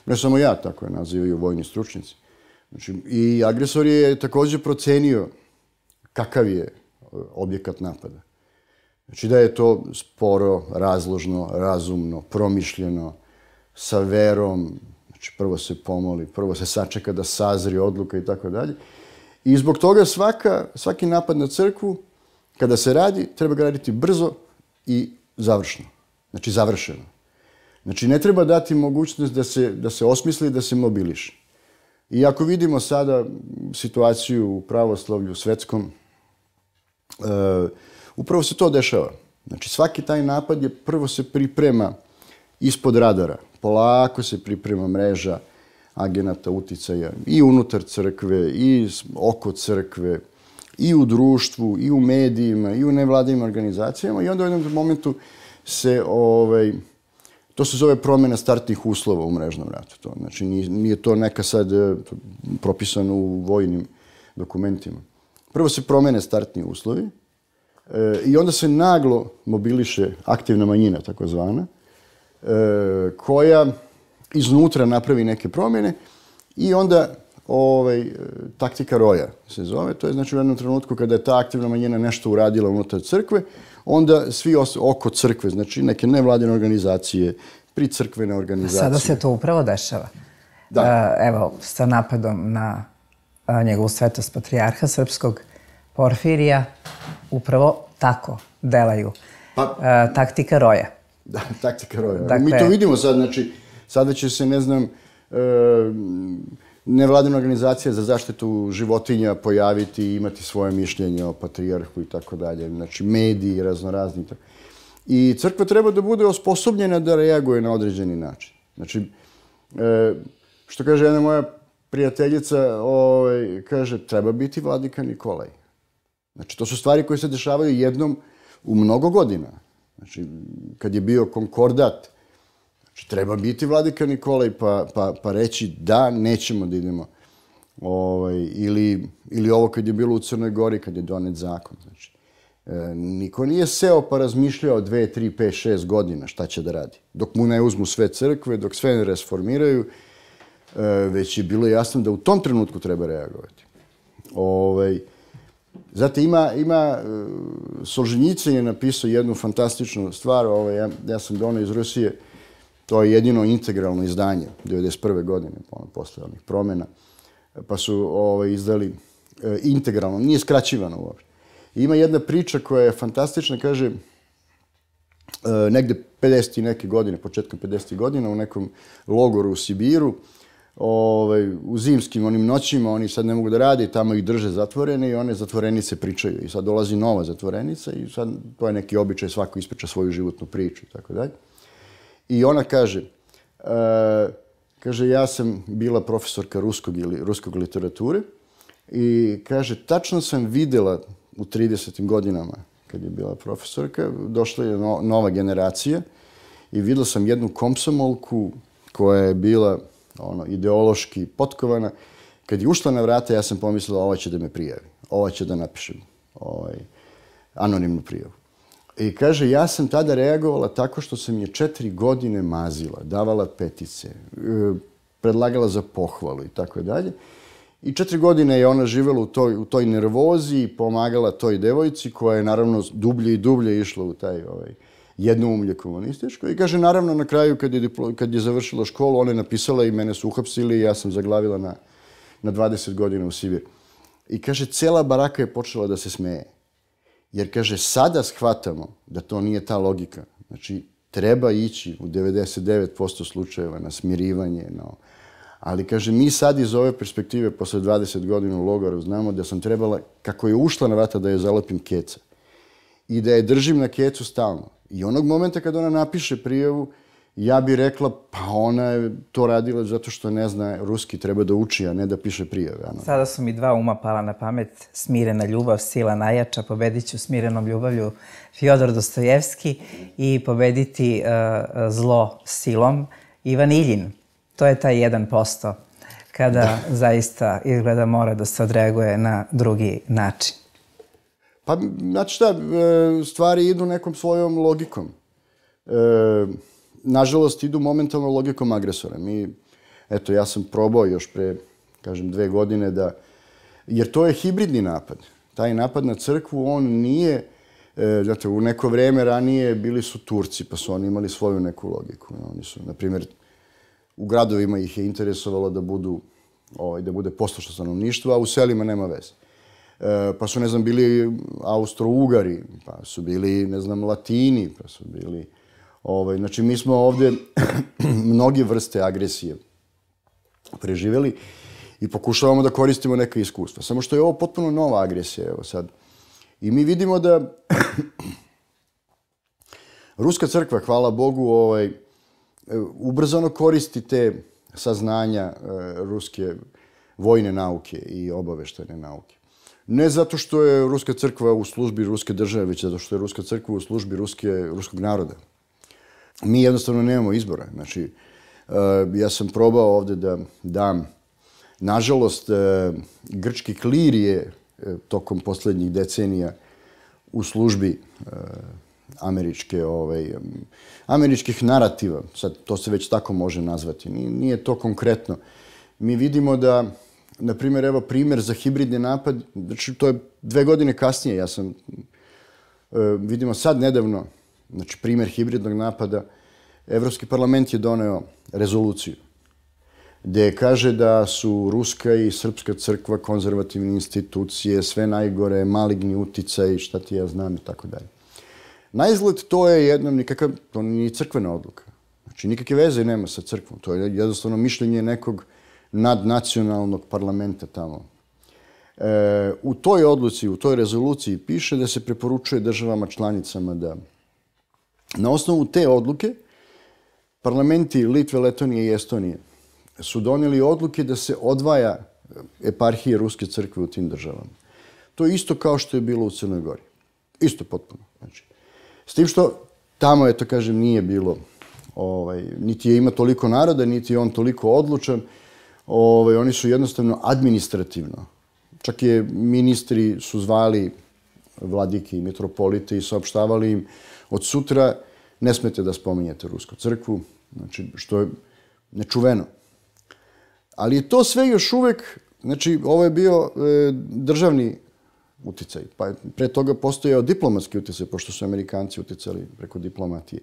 Ne samo ja, tako je nazivaju vojni stručnici. Znači, I agresor je takođe procenio kakav je objekat napada. Znači da je to sporo, razložno, razumno, promišljeno, sa verom, znači prvo se pomoli, prvo se sačeka da sazri odluka i tako dalje. I zbog toga svaka, svaki napad na crkvu, kada se radi, treba ga raditi brzo i završno. Znači završeno. Znači ne treba dati mogućnost da se, da se osmisli, da se mobiliše. I ako vidimo sada situaciju u pravoslavlju svetskom, e, upravo se to dešava. Znači, svaki taj napad je prvo se priprema ispod radara. Polako se priprema mreža agenata uticaja i unutar crkve, i oko crkve, i u društvu, i u medijima, i u nevladinim organizacijama. I onda u jednom momentu se, ovaj, to se zove promena startnih uslova u mrežnom ratu. To, znači, nije to neka sad e, propisano u vojnim dokumentima prvo se promene startni uslovi e, i onda se naglo mobiliše aktivna manjina, takozvana, e, koja iznutra napravi neke promjene i onda ovaj, taktika roja se zove. To je znači u jednom trenutku kada je ta aktivna manjina nešto uradila unutar crkve, onda svi oko crkve, znači neke nevladine organizacije, pri crkvene organizacije. Sada se to upravo dešava. Da. E, evo, sa napadom na e, njegovu svetost patrijarha srpskog, Porfirija upravo tako delaju. Pa, e, taktika roja. Da, taktika roja. Dakle, Mi to vidimo sad, znači, sada će se, ne znam, e, nevladina organizacija za zaštitu životinja pojaviti i imati svoje mišljenje o patrijarhu i tako dalje. Znači, mediji raznorazni. I crkva treba da bude osposobljena da reaguje na određeni način. Znači, e, što kaže jedna moja prijateljica, ovaj, kaže, treba biti vladika Nikolaj. Znači, to su stvari koje se dešavaju jednom u mnogo godina. Znači, kad je bio konkordat, znači, treba biti vladika Nikolaj pa, pa, pa reći da, nećemo da idemo. Ovaj, ili, ili ovo kad je bilo u Crnoj Gori, kad je donet zakon. Znači, e, niko nije seo pa razmišljao 2, 3, 5, 6 godina šta će da radi. Dok mu ne uzmu sve crkve, dok sve ne resformiraju, e, već je bilo jasno da u tom trenutku treba reagovati. Ovaj, Znate, ima, ima e, Solženjicin je napisao jednu fantastičnu stvar, ovo, ja, ja sam donao iz Rusije, to je jedino integralno izdanje, 1991. godine, ono, posle onih promjena, pa su ovo, izdali e, integralno, nije skraćivano uopšte. Ima jedna priča koja je fantastična, kaže, e, negde 50. i neke godine, početkom 50. godina, u nekom logoru u Sibiru, ovaj, u zimskim onim noćima, oni sad ne mogu da rade tamo ih drže zatvorene i one zatvorenice pričaju. I sad dolazi nova zatvorenica i sad to je neki običaj, svako ispriča svoju životnu priču i tako dalje. I ona kaže, uh, kaže, ja sam bila profesorka ruskog ili ruskog literature i kaže, tačno sam videla u 30. godinama kad je bila profesorka, došla je no, nova generacija i videla sam jednu komsomolku koja je bila ono, ideološki potkovana. Kad je ušla na vrata, ja sam pomislio ova će da me prijavi, ova će da napiše ovaj, anonimnu prijavu. I kaže, ja sam tada reagovala tako što sam je četiri godine mazila, davala petice, e, predlagala za pohvalu i tako dalje. I četiri godine je ona živela u toj, u toj nervozi i pomagala toj devojci koja je naravno dublje i dublje išla u taj ovaj, jednoumlje komunističko. I kaže, naravno, na kraju, kad je, diplo, kad je završila školu, ona je napisala i mene su uhapsili i ja sam zaglavila na, na 20 godina u Sibir. I kaže, cela baraka je počela da se smeje. Jer, kaže, sada shvatamo da to nije ta logika. Znači, treba ići u 99% slučajeva na smirivanje, na no. Ali, kaže, mi sad iz ove perspektive, posle 20 godina u logoru, znamo da sam trebala, kako je ušla na vrata, da je zalepim keca. I da je držim na kecu stalno. I onog momenta kad ona napiše prijavu, ja bi rekla, pa ona je to radila zato što ne zna ruski, treba da uči, a ne da piše prijave. Ano. Sada su mi dva uma pala na pamet. Smirena ljubav, sila najjača, pobedit ću smirenom ljubavlju Fjodor Dostojevski i pobediti uh, zlo silom Ivan Iljin. To je taj 1% kada da. zaista izgleda mora da se odreaguje na drugi način. Pa, znači šta, e, stvari idu nekom svojom logikom. E, nažalost, idu momentalno logikom agresora. Mi, eto, ja sam probao još pre, kažem, dve godine da... Jer to je hibridni napad. Taj napad na crkvu, on nije... E, znate, u neko vreme ranije bili su Turci, pa su oni imali svoju neku logiku. Oni su, na primjer, u gradovima ih je interesovalo da budu, ovaj, da bude postošno stanovništvo, a u selima nema veze. E, pa su, ne znam, bili Austro-Ugari, pa su bili, ne znam, Latini, pa su bili... Ovaj, znači, mi smo ovde mnoge vrste agresije preživeli i pokušavamo da koristimo neka iskustva. Samo što je ovo potpuno nova agresija, evo sad. I mi vidimo da Ruska crkva, hvala Bogu, ovaj, e, ubrzano koristi te saznanja e, ruske vojne nauke i obaveštene nauke. Ne zato što je Ruska crkva u službi Ruske države, već zato što je Ruska crkva u službi Ruske, ruskog naroda. Mi jednostavno nemamo izbora. Znači, e, ja sam probao ovde da dam, nažalost, e, grčki klir je e, tokom poslednjih decenija u službi američke, ovaj, američkih narativa. Sad, to se već tako može nazvati. Nije to konkretno. Mi vidimo da na primjer, evo primjer za hibridni napad, znači to je dve godine kasnije, ja sam, e, vidimo sad nedavno, znači primjer hibridnog napada, Evropski parlament je doneo rezoluciju gde kaže da su Ruska i Srpska crkva, konzervativne institucije, sve najgore, maligni uticaj, šta ti ja znam i tako dalje. Na izgled to je jednom nikakav, to nije crkvena odluka. Znači nikakve veze nema sa crkvom, to je jednostavno mišljenje nekog nadnacionalnog parlamenta tamo. E, u toj odluci, u toj rezoluciji piše da se preporučuje državama članicama da na osnovu te odluke parlamenti Litve, Letonije i Estonije su doneli odluke da se odvaja eparhije Ruske crkve u tim državama. To je isto kao što je bilo u Crnoj Gori. Isto potpuno. Znači, s tim što tamo, eto kažem, nije bilo, ovaj, niti je ima toliko naroda, niti je on toliko odlučan, Ovaj, oni su jednostavno administrativno. Čak je ministri su zvali vladike i metropolite i saopštavali im od sutra ne smete da spominjete Rusku crkvu, znači, što je nečuveno. Ali je to sve još uvek, znači, ovo je bio e, državni uticaj, pa pre toga postojao diplomatski uticaj, pošto su Amerikanci uticali preko diplomatije.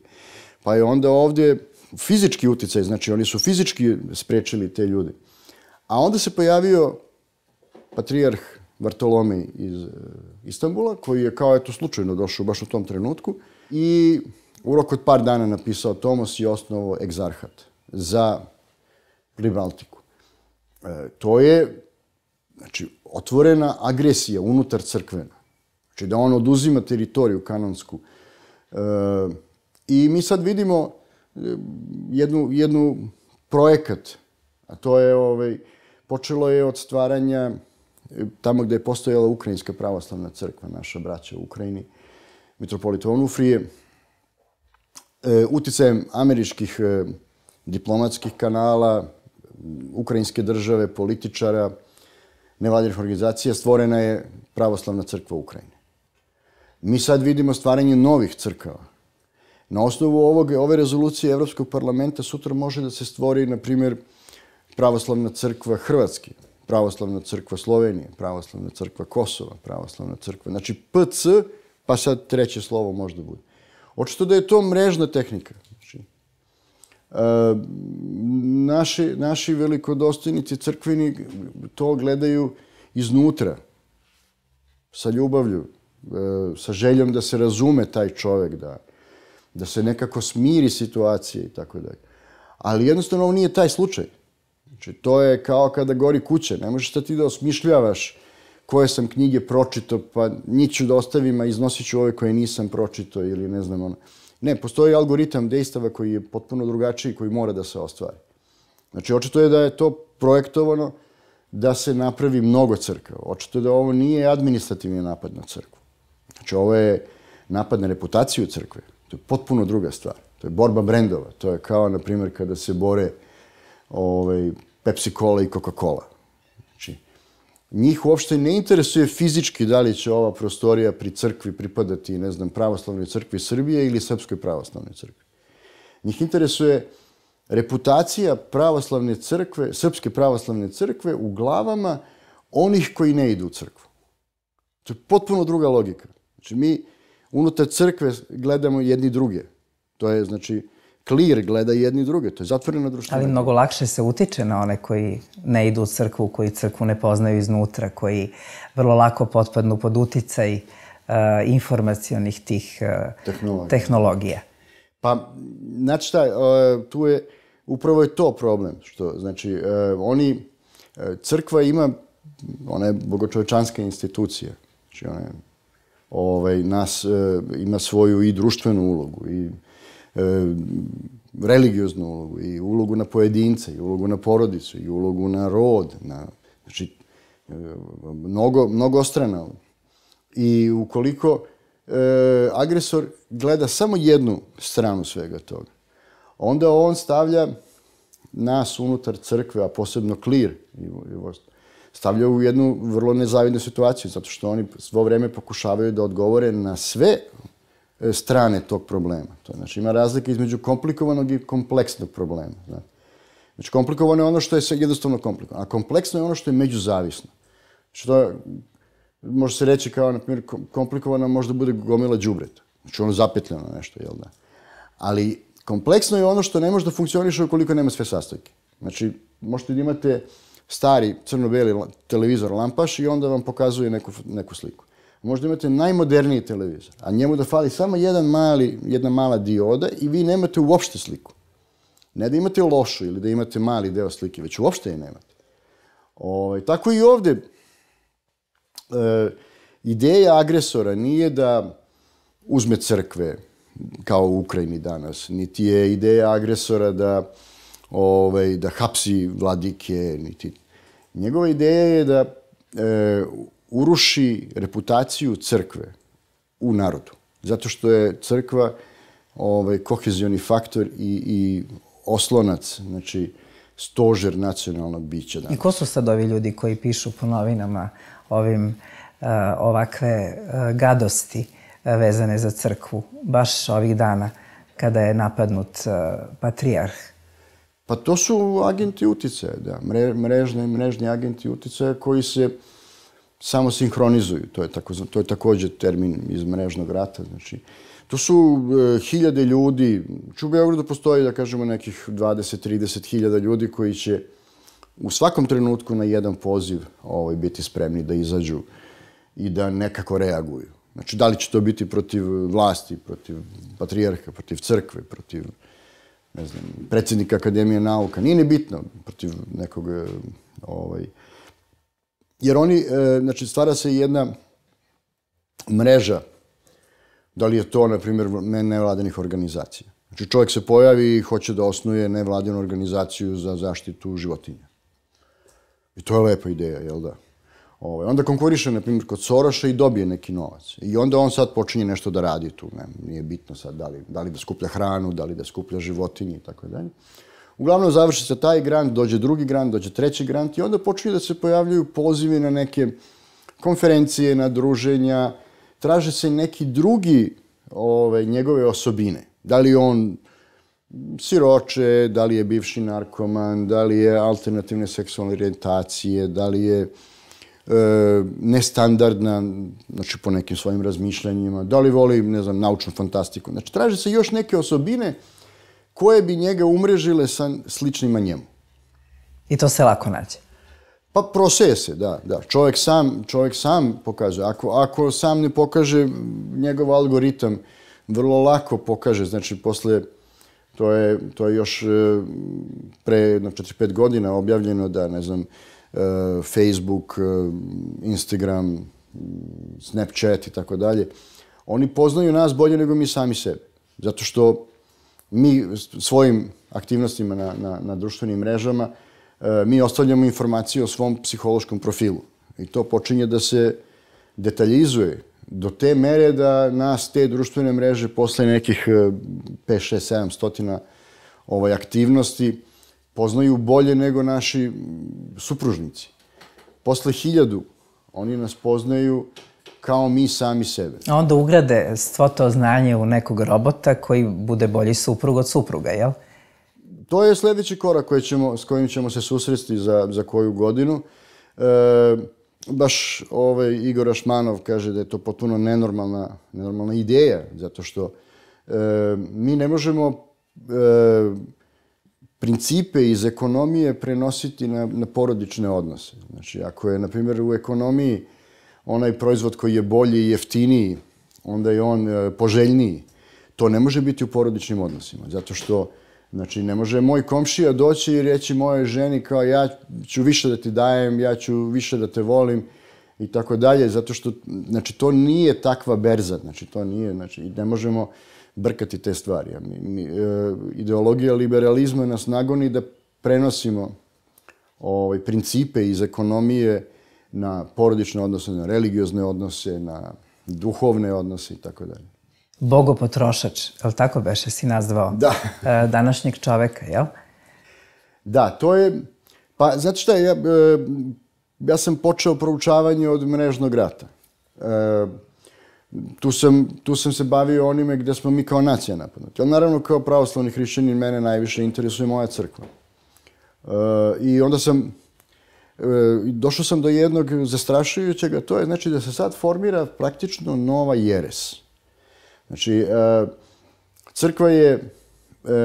Pa je onda ovdje fizički uticaj, znači oni su fizički sprečili te ljude. A onda se pojavio patrijarh Bartolomej iz e, Istanbula, koji je kao eto slučajno došao baš u tom trenutku i u roku od par dana napisao Tomos i osnovo egzarhat za Pribaltiku. E, to je znači, otvorena agresija unutar crkvena. Znači da on oduzima teritoriju kanonsku. E, I mi sad vidimo e, jednu, jednu projekat, a to je ovaj, počelo je od stvaranja e, tamo gde je postojala Ukrajinska pravoslavna crkva, naša braća u Ukrajini, mitropolita Onufrije, e, uticajem američkih e, diplomatskih kanala, ukrajinske države, političara, nevladinih organizacija, stvorena je pravoslavna crkva Ukrajine. Mi sad vidimo stvaranje novih crkava. Na osnovu ovog, ove rezolucije Evropskog parlamenta sutra može da se stvori, na primjer, pravoslavna crkva Hrvatske, pravoslavna crkva Slovenije, pravoslavna crkva Kosova, pravoslavna crkva. Znači PC, pa sad treće slovo možda bude. Očito da je to mrežna tehnika. Znači, e, naši, naši velikodostojnici crkveni to gledaju iznutra, sa ljubavlju, e, sa željom da se razume taj čovek, da, da se nekako smiri situacija i tako dalje. Ali jednostavno ovo nije taj slučaj. Znači, to je kao kada gori kuća, ne možeš da ti da osmišljavaš koje sam knjige pročito, pa niću da ostavim, a iznosit ću ove koje nisam pročito ili ne znam ono. Ne, postoji algoritam dejstava koji je potpuno drugačiji, koji mora da se ostvari. Znači, očito je da je to projektovano da se napravi mnogo crkva. Očito je da ovo nije administrativni napad na crkvu. Znači, ovo je napad na reputaciju crkve. To je potpuno druga stvar. To je borba brendova. To je kao, na primjer, kada se bore ovaj, Pepsi Cola i Coca Cola. Znači, njih uopšte ne interesuje fizički da li će ova prostorija pri crkvi pripadati, ne znam, pravoslavnoj crkvi Srbije ili Srpskoj pravoslavnoj crkvi. Njih interesuje reputacija pravoslavne crkve, Srpske pravoslavne crkve u glavama onih koji ne idu u crkvu. To je potpuno druga logika. Znači, mi unutar crkve gledamo jedni druge. To je, znači, klir gleda jedni druge. To je zatvoreno društvo. Ali mnogo lakše se utiče na one koji ne idu u crkvu, koji crkvu ne poznaju iznutra, koji vrlo lako potpadnu pod uticaj uh, informacionih tih uh, tehnologija. tehnologija. Pa, znači šta, uh, tu je, upravo je to problem. Što, znači, uh, oni, crkva ima, ona je bogočovečanska institucija. Znači, ona je, ovaj, nas, uh, ima svoju i društvenu ulogu i E, religioznu ulogu i ulogu na pojedinca i ulogu na porodicu i ulogu na rod. Na, znači, e, mnogo, mnogo strana. I ukoliko e, agresor gleda samo jednu stranu svega toga, onda on stavlja nas unutar crkve, a posebno klir i, stavlja u jednu vrlo nezavidnu situaciju, zato što oni svo vreme pokušavaju da odgovore na sve E, strane tog problema. To je, znači, ima razlike između komplikovanog i kompleksnog problema. Znači, znači komplikovano je ono što je jednostavno komplikovano, a kompleksno je ono što je međuzavisno. Što znači, je, može se reći kao, na primjer, komplikovano možda bude gomila džubreta. Znači, ono zapetljeno nešto, jel da? Ali kompleksno je ono što ne može da funkcioniše ukoliko nema sve sastojke. Znači, možete da imate stari crno-beli televizor lampaš i onda vam pokazuje neku, neku sliku možda imate najmoderniji televizor, a njemu da fali samo jedan mali, jedna mala dioda i vi nemate uopšte sliku. Ne da imate lošu ili da imate mali deo slike, već uopšte je nemate. Ove, ovaj, tako i ovde, e, ideja agresora nije da uzme crkve, kao u Ukrajini danas, niti je ideja agresora da, ovaj, da hapsi vladike, niti... Njegova ideja je da e, uruši reputaciju crkve u narodu. Zato što je crkva ovaj, kohezioni faktor i, i oslonac, znači stožer nacionalnog bića. Danas. I ko su sad ovi ljudi koji pišu po novinama ovim eh, ovakve eh, gadosti eh, vezane za crkvu, baš ovih dana kada je napadnut patrijarh? Pa to su agenti uticaja, da, mrežni, mrežni agenti uticaja koji se uh, samo sinhronizuju. To je, tako, to je takođe termin iz mrežnog rata. Znači, to su e, hiljade ljudi. Ču u Beogradu postoji, da kažemo, nekih 20-30 hiljada ljudi koji će u svakom trenutku na jedan poziv ovaj, biti spremni da izađu i da nekako reaguju. Znači, da li će to biti protiv vlasti, protiv patrijarha, protiv crkve, protiv ne znam, predsednika Akademije nauka, nije ni bitno protiv nekog ovaj, Jer oni, e, znači, stvara se jedna mreža, da li je to, na primjer, ne, nevladenih organizacija. Znači, čovjek se pojavi i hoće da osnuje nevladenu organizaciju za zaštitu životinja. I to je lepa ideja, jel da? Ove, ovaj, onda konkuriše, na primjer, kod Soroša i dobije neki novac. I onda on sad počinje nešto da radi tu. Ne, nije bitno sad da li, da li da skuplja hranu, da li da skuplja životinje i tako dalje. Uglavnom završi se taj grant, dođe drugi grant, dođe treći grant i onda počinju da se pojavljaju pozivi na neke konferencije, na druženja, traže se neki drugi ove, njegove osobine. Da li on siroče, da li je bivši narkoman, da li je alternativne seksualne orijentacije, da li je e, nestandardna, znači po nekim svojim razmišljanjima, da li voli, ne znam, naučnu fantastiku. Znači, traže se još neke osobine koje bi njega umrežile sa sličnima njemu. I to se lako nađe. Pa proseje se, da, da. Čovek sam, čovek sam pokazuje. Ako, ako sam ne pokaže, njegov algoritam vrlo lako pokaže. Znači, posle, to je, to je još e, pre jedno 4-5 godina objavljeno da, ne znam, e, Facebook, e, Instagram, Snapchat i tako dalje, oni poznaju nas bolje nego mi sami sebe. Zato što mi svojim aktivnostima na, na, na društvenim mrežama, e, mi ostavljamo informacije o svom psihološkom profilu. I to počinje da se detaljizuje do te mere da nas te društvene mreže posle nekih 5, 6, 7 stotina ovaj, aktivnosti poznaju bolje nego naši supružnici. Posle hiljadu oni nas poznaju kao mi sami sebe. A onda ugrade svo to znanje u nekog robota koji bude bolji suprug od supruga, jel? To je sledeći korak koji ćemo, s kojim ćemo se susresti za, za koju godinu. E, baš ovaj Igor Ašmanov kaže da je to potpuno nenormalna, nenormalna ideja, zato što e, mi ne možemo e, principe iz ekonomije prenositi na, na porodične odnose. Znači, ako je, na primjer, u ekonomiji e, onaj proizvod koji je bolji i jeftiniji, onda je on e, poželjniji. To ne može biti u porodičnim odnosima, zato što Znači, ne može moj komšija doći i reći mojoj ženi kao ja ću više da ti dajem, ja ću više da te volim i tako dalje, zato što, znači, to nije takva berza, znači, to nije, znači, ne možemo brkati te stvari. Mi, mi, e, ideologija liberalizma nas nagoni da prenosimo ovaj, principe iz ekonomije na porodične odnose, na religiozne odnose, na duhovne odnose i tako dalje. Bogopotrošač, je li tako beše si nazvao? Da. E, današnjeg čoveka, jel? Da, to je... Pa, znate šta, ja, e, ja sam počeo proučavanje od mrežnog rata. E, tu, sam, tu sam se bavio onime gde smo mi kao nacija napadnuti. Ali naravno kao pravoslavni hrišćanin mene najviše interesuje moja crkva. E, I onda sam E, došao sam do jednog zastrašujućega, to je znači da se sad formira praktično nova jeres. Znači, e, crkva je e,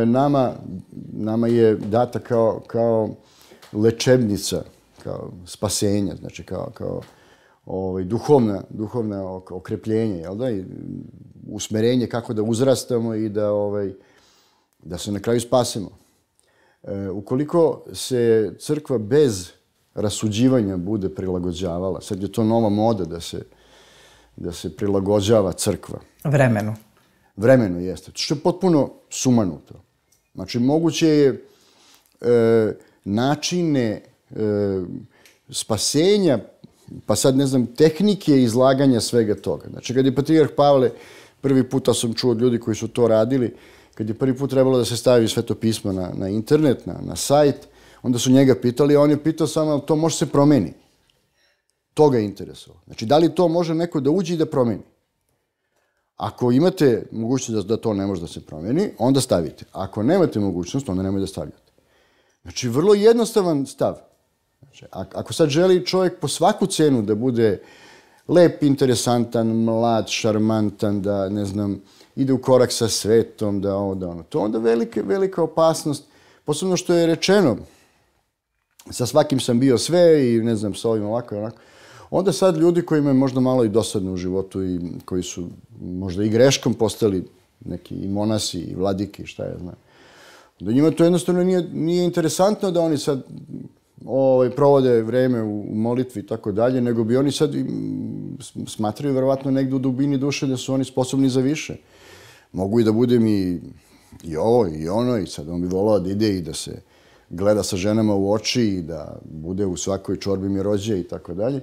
nama, nama je data kao, kao lečebnica, kao spasenje, znači kao, kao ovaj, duhovna, duhovna okrepljenje, jel da? I usmerenje kako da uzrastamo i da, ovaj, da se na kraju spasimo. E, ukoliko se crkva bez rasuđivanja bude prilagođavala. Sad je to nova moda da se, da se prilagođava crkva. Vremenu. Vremenu jeste. Što je potpuno sumanuto. Znači, moguće je e, načine e, spasenja, pa sad ne znam, tehnike izlaganja svega toga. Znači, kad je Patrijarh Pavle, prvi puta sam čuo od ljudi koji su to radili, kad je prvi put trebalo da se stavi sve to pismo na, na internet, na, na sajt, Onda su njega pitali, a on je pitao samo, to može se promeni. To ga je interesovao. Znači, da li to može neko da uđe i da promeni? Ako imate mogućnost da, da to ne može da se promeni, onda stavite. Ako nemate mogućnost, onda nemojte da stavljate. Znači, vrlo jednostavan stav. Znači, ako sad želi čovjek po svaku cenu da bude lep, interesantan, mlad, šarmantan, da, ne znam, ide u korak sa svetom, da ovo, da ono, to onda velika, velika opasnost. Posebno što je rečeno, sa svakim sam bio sve i ne znam, sa ovim ovako i onako. Onda sad ljudi koji me možda malo i dosadno u životu i koji su možda i greškom postali neki i monasi i vladike i šta je znam. Da njima to jednostavno nije, nije interesantno da oni sad ovaj, provode vreme u, u molitvi i tako dalje, nego bi oni sad smatraju verovatno negde u dubini duše da su oni sposobni za više. Mogu i da budem i, i ovo i ono i sad on bi volao da ide i da se gleda sa ženama u oči i da bude u svakoj čorbi mirođe i tako dalje.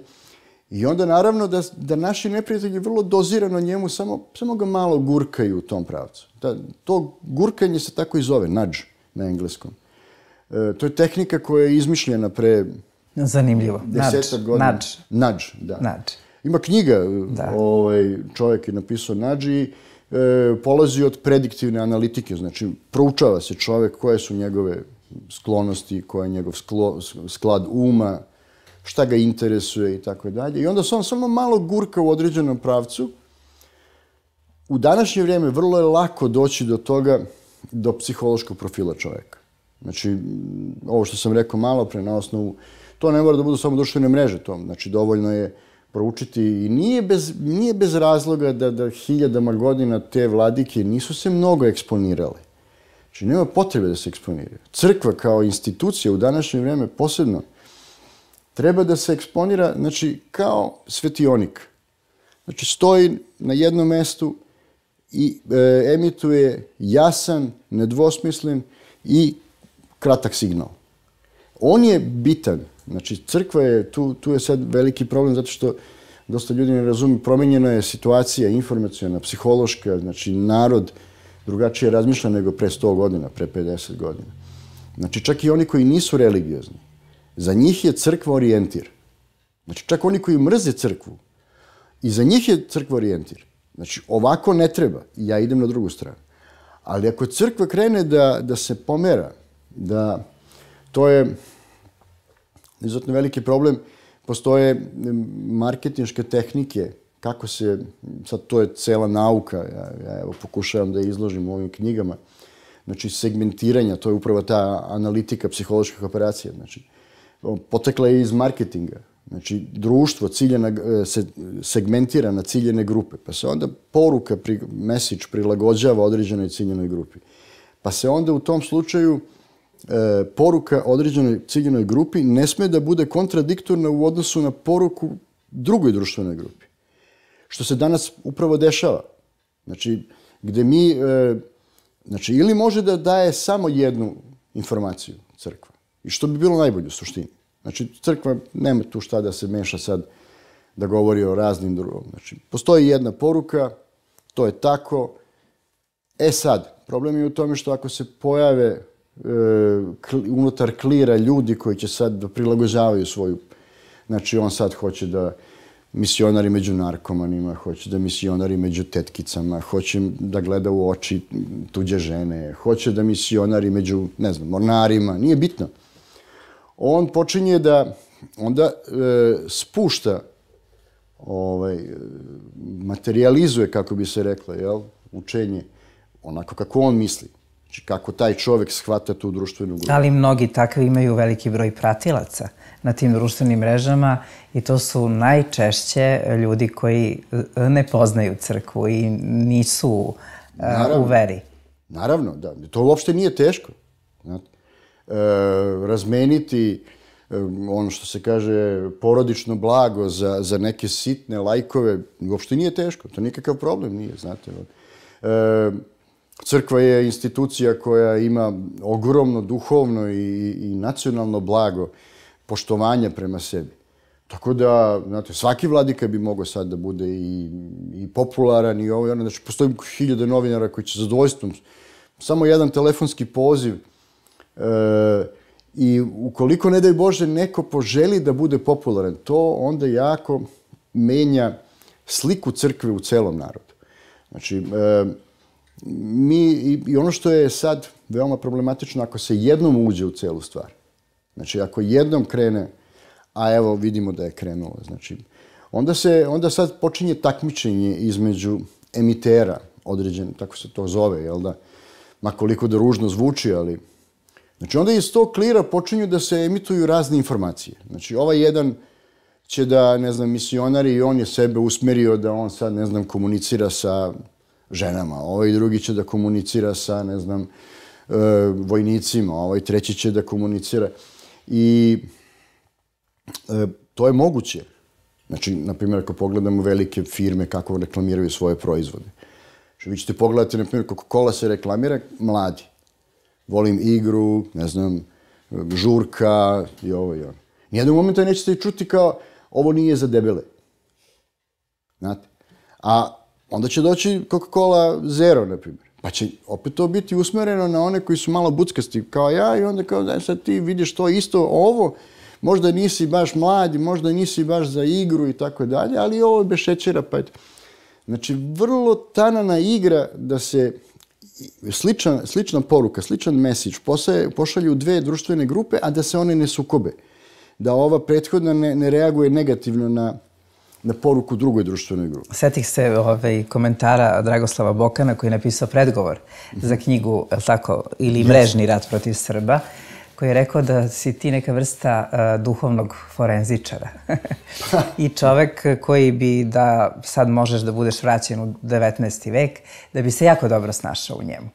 I onda naravno da, da naši neprijatelji vrlo dozirano njemu samo, samo ga malo gurkaju u tom pravcu. Da, to gurkanje se tako i zove, nudge na engleskom. E, to je tehnika koja je izmišljena pre... Zanimljivo. Desetak godina. Nudge. Nudge, da. Nudge. Ima knjiga, da. ovaj, čovjek je napisao nudge i e, polazi od prediktivne analitike, znači proučava se čovjek koje su njegove sklonosti, koje je njegov sklad uma, šta ga interesuje i tako dalje. I onda se on samo malo gurka u određenom pravcu. U današnje vrijeme vrlo je lako doći do toga, do psihološkog profila čoveka. Znači, ovo što sam rekao malo pre na osnovu, to ne mora da budu samo društvene mreže tom. Znači, dovoljno je proučiti i nije bez, nije bez razloga da, da hiljadama godina te vladike nisu se mnogo eksponirale. Znači, nema potrebe da se eksponira. Crkva kao institucija u današnje vreme posebno treba da se eksponira, znači, kao svetionik. Znači, stoji na jednom mestu i e, emituje jasan, nedvosmislen i kratak signal. On je bitan. Znači, crkva je, tu, tu je sad veliki problem zato što dosta ljudi ne razume, promenjena je situacija informacijona, psihološka, znači narod, drugačije razmišlja nego pre 100 godina, pre 50 godina. Znači, čak i oni koji nisu religiozni, za njih je crkva orijentir. Znači, čak oni koji mrze crkvu, i za njih je crkva orijentir. Znači, ovako ne treba ja idem na drugu stranu. Ali ako crkva krene da, da se pomera, da to je izuzetno veliki problem, postoje marketinške tehnike kako se, sad to je cela nauka, ja, ja evo pokušavam da izložim u ovim knjigama, znači segmentiranja, to je upravo ta analitika psiholoških operacija, znači potekla je iz marketinga. Znači, društvo ciljena, e, se segmentira na ciljene grupe, pa se onda poruka, pri, message prilagođava određenoj ciljenoj grupi. Pa se onda u tom slučaju e, poruka određenoj ciljenoj grupi ne sme da bude kontradiktorna u odnosu na poruku drugoj društvenoj grupi. Što se danas upravo dešava. Znači, gde mi, e, znači, ili može da daje samo jednu informaciju crkva, i što bi bilo najbolje u suštini. Znači, crkva nema tu šta da se meša sad, da govori o raznim drugom. Znači, postoji jedna poruka, to je tako. E sad, problem je u tome što ako se pojave e, kli, unutar klira ljudi koji će sad da prilagođavaju svoju... Znači, on sad hoće da misionari među narkomanima, hoće da misionari među tetkicama, hoće da gleda u oči tuđe žene, hoće da misionari među, ne znam, mornarima, nije bitno. On počinje da onda e, spušta, ovaj, materializuje, kako bi se rekla, jel, učenje, onako kako on misli. Znači, kako taj čovek shvata tu društvenu grupu. Ali mnogi takvi imaju veliki broj pratilaca na tim društvenim mrežama i to su najčešće ljudi koji ne poznaju crkvu i nisu e, naravno, u veri. Naravno, da. To uopšte nije teško. Znate. E, razmeniti e, ono što se kaže porodično blago za, za neke sitne lajkove, uopšte nije teško. To nikakav problem nije, znate. E, Crkva je institucija koja ima ogromno duhovno i, i nacionalno blago poštovanja prema sebi. Tako da, znate, svaki vladika bi mogao sad da bude i, i popularan i ovo ovaj, i ono. Znači, postoji hiljada novinara koji će zadovoljstvom, samo jedan telefonski poziv e, i ukoliko, ne daj Bože, neko poželi da bude popularan, to onda jako menja sliku crkve u celom narodu. Znači, e, mi, i, ono što je sad veoma problematično, ako se jednom uđe u celu stvar, znači ako jednom krene, a evo vidimo da je krenulo, znači, onda, se, onda sad počinje takmičenje između emitera, određen, tako se to zove, jel da, makoliko da ružno zvuči, ali Znači, onda iz tog klira počinju da se emituju razne informacije. Znači, ovaj jedan će da, ne znam, misionari i on je sebe usmerio da on sad, ne znam, komunicira sa ženama, ovaj drugi će da komunicira sa, ne znam, e, vojnicima, ovaj treći će da komunicira. I e, to je moguće. Znači, na primjer, ako pogledamo velike firme kako reklamiraju svoje proizvode. Znači, vi ćete pogledati, na primjer, kako kola se reklamira, mladi. Volim igru, ne znam, žurka i ovo i ono. Nijednog momenta nećete čuti kao, ovo nije za debele. Znate? A onda će doći Coca-Cola Zero, na primjer. Pa će opet to biti usmereno na one koji su malo buckasti kao ja i onda kao da sad ti vidiš to isto ovo, možda nisi baš mladi, možda nisi baš za igru i tako dalje, ali ovo je bez šećera pa eto. Znači, vrlo tanana igra da se sličan, slična poruka, sličan message u dve društvene grupe, a da se one ne sukobe. Da ova prethodna ne, ne reaguje negativno na na poruku drugoj društvenoj grupi. Setih se ovaj, komentara Dragoslava Bokana koji je napisao predgovor za mhm. knjigu, tako, ili Mrežni rat protiv Srba koji je rekao da si ti neka vrsta uh, duhovnog forenzičara. I čovek koji bi da sad možeš da budeš vraćen u 19. vek, da bi se jako dobro snašao u njemu.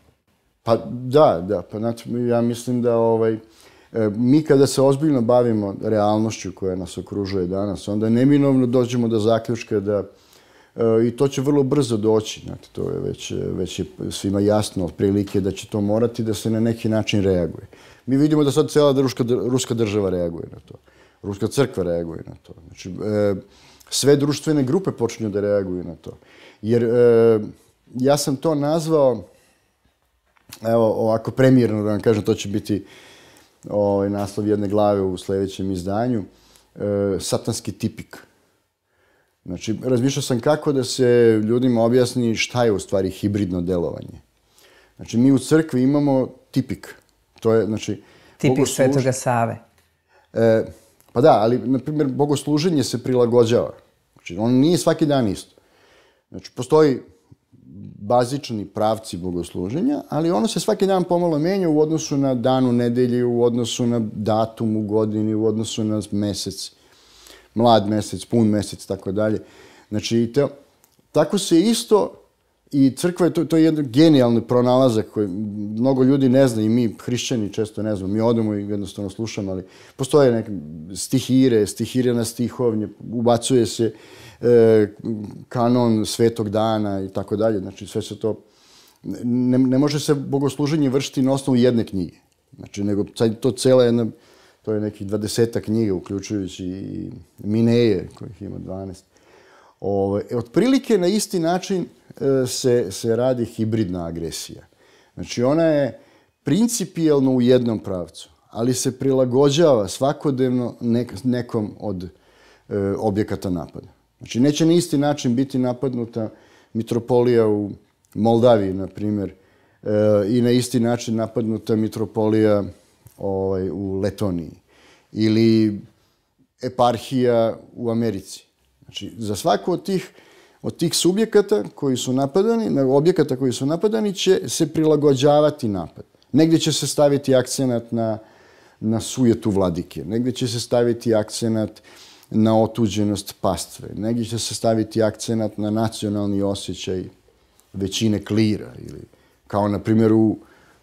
Pa da, da, pa znači, ja mislim da ovaj, E, mi kada se ozbiljno bavimo realnošću koja nas okružuje danas, onda neminovno dođemo do zaključka da e, i to će vrlo brzo doći, znači, to je već, već je svima jasno prilike da će to morati da se na neki način reaguje. Mi vidimo da sad cela ruska, ruska država reaguje na to. Ruska crkva reaguje na to. Znači, e, sve društvene grupe počinju da reaguju na to. Jer ja sam to nazvao, evo ovako premjerno da vam kažem, to će biti ovaj, naslov jedne glave u sledećem izdanju, e, satanski tipik. Znači, razmišljao sam kako da se ljudima objasni šta je u stvari hibridno delovanje. Znači, mi u crkvi imamo tipik. To je, znači... Tipik bogosluž... Svetoga Save. E, pa da, ali, na primjer, bogosluženje se prilagođava. Znači, on nije svaki dan isto. Znači, postoji bazični pravci bogosluženja, ali ono se svaki dan pomalo menja u odnosu na dan u nedelji, u odnosu na datum u godini, u odnosu na mesec, mlad mesec, pun mesec, tako dalje. Znači, i te, tako se isto i crkva je, to, to je jedan genijalni pronalazak koji mnogo ljudi ne zna i mi hrišćani često ne znamo, mi odemo i jednostavno slušamo, ali postoje neke stihire, stihire na stihovnje, ubacuje se uh, E, kanon svetog dana i tako dalje. Znači, sve se to... Ne, ne može se bogosluženje vršiti na osnovu jedne knjige. Znači, nego to cela jedna... To je nekih dvadeseta knjiga, uključujući i Mineje, kojih ima 12. Ovo, otprilike na isti način e, se, se radi hibridna agresija. Znači, ona je principijelno u jednom pravcu, ali se prilagođava svakodnevno nekom od e, objekata napada. Znači, neće na isti način biti napadnuta mitropolija u Moldaviji, na primjer, e, i na isti način napadnuta mitropolija ovaj, u Letoniji ili eparhija u Americi. Znači, za svaku od tih, od tih subjekata koji su napadani, objekata koji su napadani, će se prilagođavati napad. Negde će se staviti akcenat na, na sujetu vladike, negde će se staviti akcenat uh, na otuđenost pastve. Negdje će se staviti akcenat na nacionalni osjećaj većine klira ili kao na primjer u,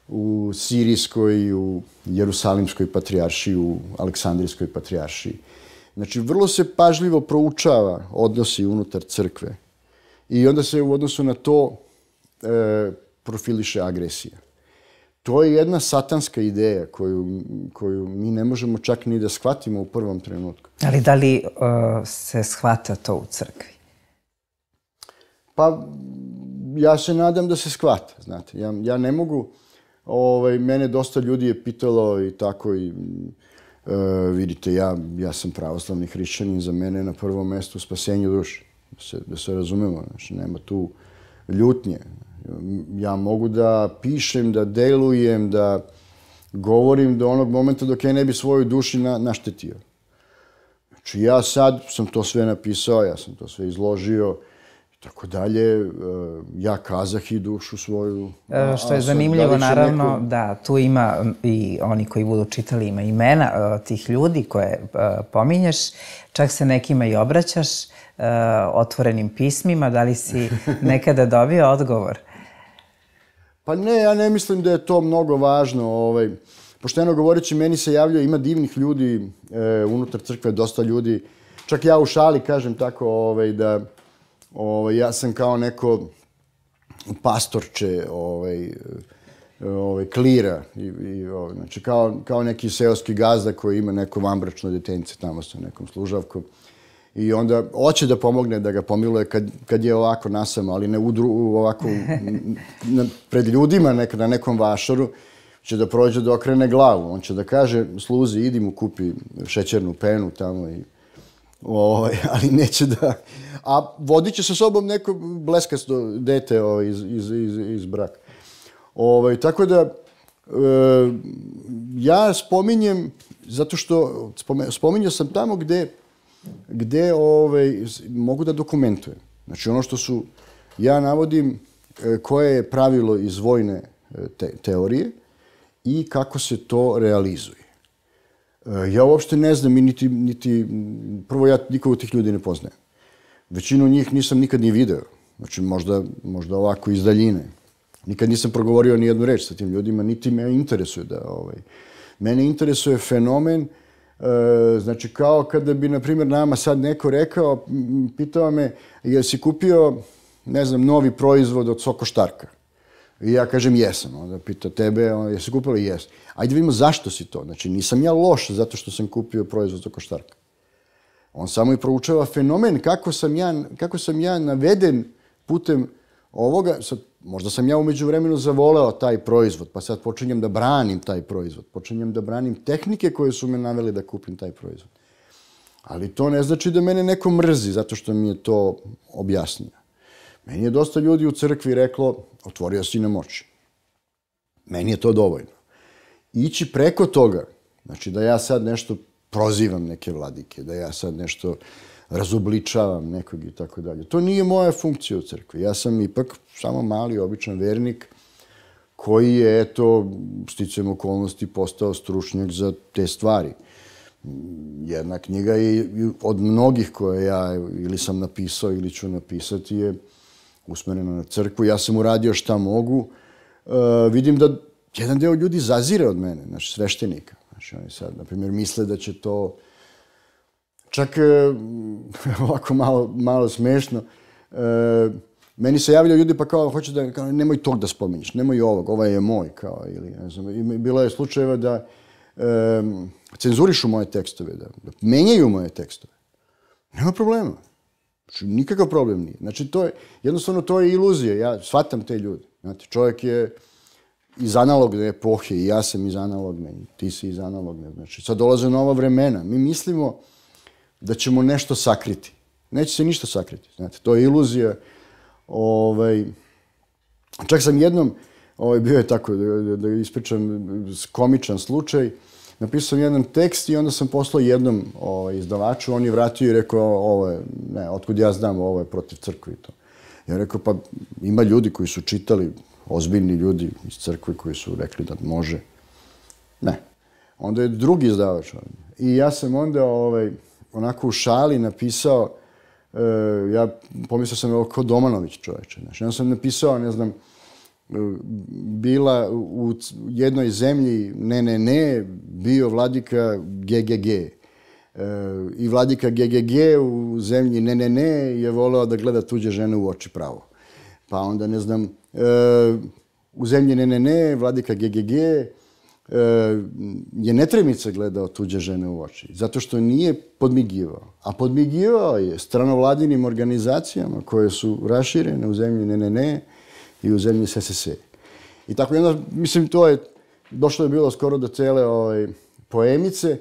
u Sirijskoj i u Jerusalimskoj patrijaršiji, u Aleksandrijskoj patrijaršiji. Znači, vrlo se pažljivo proučava odnosi unutar crkve i onda se u odnosu na to e, profiliše agresija to je jedna satanska ideja koju, koju mi ne možemo čak ni da shvatimo u prvom trenutku. Ali da li uh, se shvata to u crkvi? Pa, ja se nadam da se shvata, znate. Ja, ja ne mogu, ovaj, mene dosta ljudi je pitalo i tako i... E, vidite, ja, ja sam pravoslavni hrišćanin, za mene na prvom mestu spasenje duše, da se, da se razumemo, znači, nema tu ljutnje. Ja mogu da pišem, da delujem, da govorim do onog momenta dok ja ne bi svoju duši na, naštetio. Znači ja sad sam to sve napisao, ja sam to sve izložio i tako dalje. E, ja kazah i dušu svoju. E, što je zanimljivo, da naravno, neko... da tu ima i oni koji budu čitali ima imena e, tih ljudi koje e, pominješ, čak se nekima i obraćaš otvorenim pismima, da li si nekada dobio odgovor? Pa ne, ja ne mislim da je to mnogo važno. Ovaj, pošteno govoreći, meni se javljaju, ima divnih ljudi e, unutar crkve, dosta ljudi. Čak ja u šali kažem tako ovaj, da ovaj, ja sam kao neko pastorče ovaj, ovaj, klira. I, i, ovaj, znači, kao, kao neki seoski gazda koji ima neko vambračno detence tamo sa nekom služavkom i onda hoće da pomogne da ga pomiluje kad, kad je ovako nasama, ali ne udru, ovako na, pred ljudima nek, na nekom vašaru, će da prođe da okrene glavu. On će da kaže, sluzi, idi mu kupi šećernu penu tamo i ovaj, ali neće da... A vodit će sa sobom neko bleskasto dete ovaj, iz, iz, iz, iz braka. Ovaj, tako da, e, ja spominjem, zato što spome, spominjao sam tamo gde gde ove, ovaj, mogu da dokumentujem. Znači ono što su, ja navodim e, koje je pravilo iz vojne e, te, teorije i kako se to realizuje. E, ja uopšte ne znam i niti, niti, prvo ja nikog od tih ljudi ne poznajem. Većinu njih nisam nikad ni video. Znači možda, možda ovako iz daljine. Nikad nisam progovorio ni jednu reč sa tim ljudima, niti me interesuje da... Ovaj. Mene interesuje fenomen uh, E, znači, kao kada bi, na primjer, nama sad neko rekao, pitao me, jesi kupio, ne znam, novi proizvod od sokoštarka? I ja kažem jesam. Onda pita tebe, onda, jesi kupio? Jes. Ajde vidimo zašto si to. Znači, nisam ja loš zato što sam kupio proizvod od sokoštarka. On samo i proučava fenomen kako sam ja, kako sam ja naveden putem ovoga. Sad, možda sam ja umeđu vremenu zavoleo taj proizvod, pa sad počinjem da branim taj proizvod, počinjem da branim tehnike koje su me naveli da kupim taj proizvod. Ali to ne znači da mene neko mrzi zato što mi je to objasnio. Meni je dosta ljudi u crkvi reklo, otvorio si nam oči. Meni je to dovoljno. Ići preko toga, znači da ja sad nešto prozivam neke vladike, da ja sad nešto razubličavam nekog i tako dalje. To nije moja funkcija u crkvi. Ja sam ipak samo mali, običan vernik, koji je, eto, sticajem okolnosti postao stručnjak za te stvari. Jedna knjiga je od mnogih koje ja ili sam napisao ili ću napisati je usmerena na crkvu. Ja sam uradio šta mogu. E, vidim da jedan deo ljudi zazire od mene, znači sveštenika. Znači oni sad, na primjer, misle da će to... Čak e, ovako malo, malo smešno, e, Meni se javljaju ljudi pa kao, hoće da, kao, nemoj tog da spominješ, nemoj ovog, ovaj je moj, kao, ili, ne znam, i bilo je slučajeva da e, cenzurišu moje tekstove, da, da menjaju moje tekstove. Nema problema. Znači, nikakav problem nije. Znači, to je, jednostavno, to je iluzija. Ja shvatam te ljude. Znate, čovjek je iz analogne epohe i ja sam iz analogne i ti si iz analogne. Znači, sad dolaze nova vremena. Mi mislimo da ćemo nešto sakriti. Neće se ništa sakriti. Znate, to je iluzija Ovaj, čak sam jednom, ovaj, bio je tako, da, da, da ispričam komičan slučaj, napisao sam jedan tekst i onda sam poslao jednom ovaj, izdavaču, on je vratio i rekao, ovo je, ne, otkud ja znam, ovo je protiv crkve i to. Ja rekao, pa ima ljudi koji su čitali, ozbiljni ljudi iz crkve koji su rekli da može. Ne. Onda je drugi izdavač. Ovaj, I ja sam onda ovaj, onako u šali napisao, E, ja pomislio sam, evo, ko Domanović čoveče. Znaš, ja sam napisao, ne znam, e, bila u jednoj zemlji, ne, ne, ne, bio vladika GGG. E, I vladika GGG u zemlji ne, ne, ne je voleo da gleda tuđe žene u oči pravo. Pa onda, ne znam, e, u zemlji ne, ne, ne, vladika GGG E, je netremice gledao tuđe žene u oči, zato što nije podmigivao. A podmigivao je stranovladinim organizacijama koje su raširene u zemlji NNN i u zemlji SSS. I tako jedna, mislim, to je, došlo je bilo skoro do cele ovaj, poemice,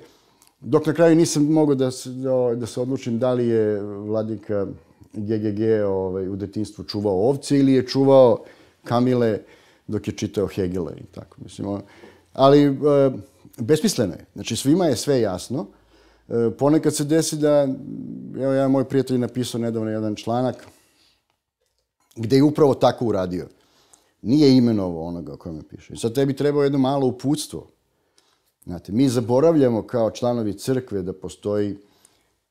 dok na kraju nisam mogao da, se, da, da se odlučim da li je vladika GGG ovaj, u detinstvu čuvao ovce ili je čuvao kamile dok je čitao Hegela i tako. Mislim, on, ali e, besmisleno je. Znači, svima je sve jasno. E, ponekad se desi da, evo, ja, moj prijatelj napisao nedavno jedan članak gde je upravo tako uradio. Nije imenovao onoga o kojem piše. I sad tebi trebao jedno malo uputstvo. Znate, mi zaboravljamo kao članovi crkve da postoji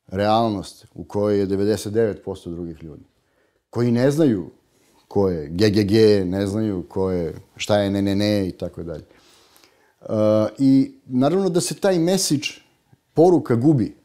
realnost u kojoj je 99% drugih ljudi. Koji ne znaju ko je GGG, ne znaju ko je, šta je NNN i tako dalje. Uh, I naravno da se taj message, poruka gubi.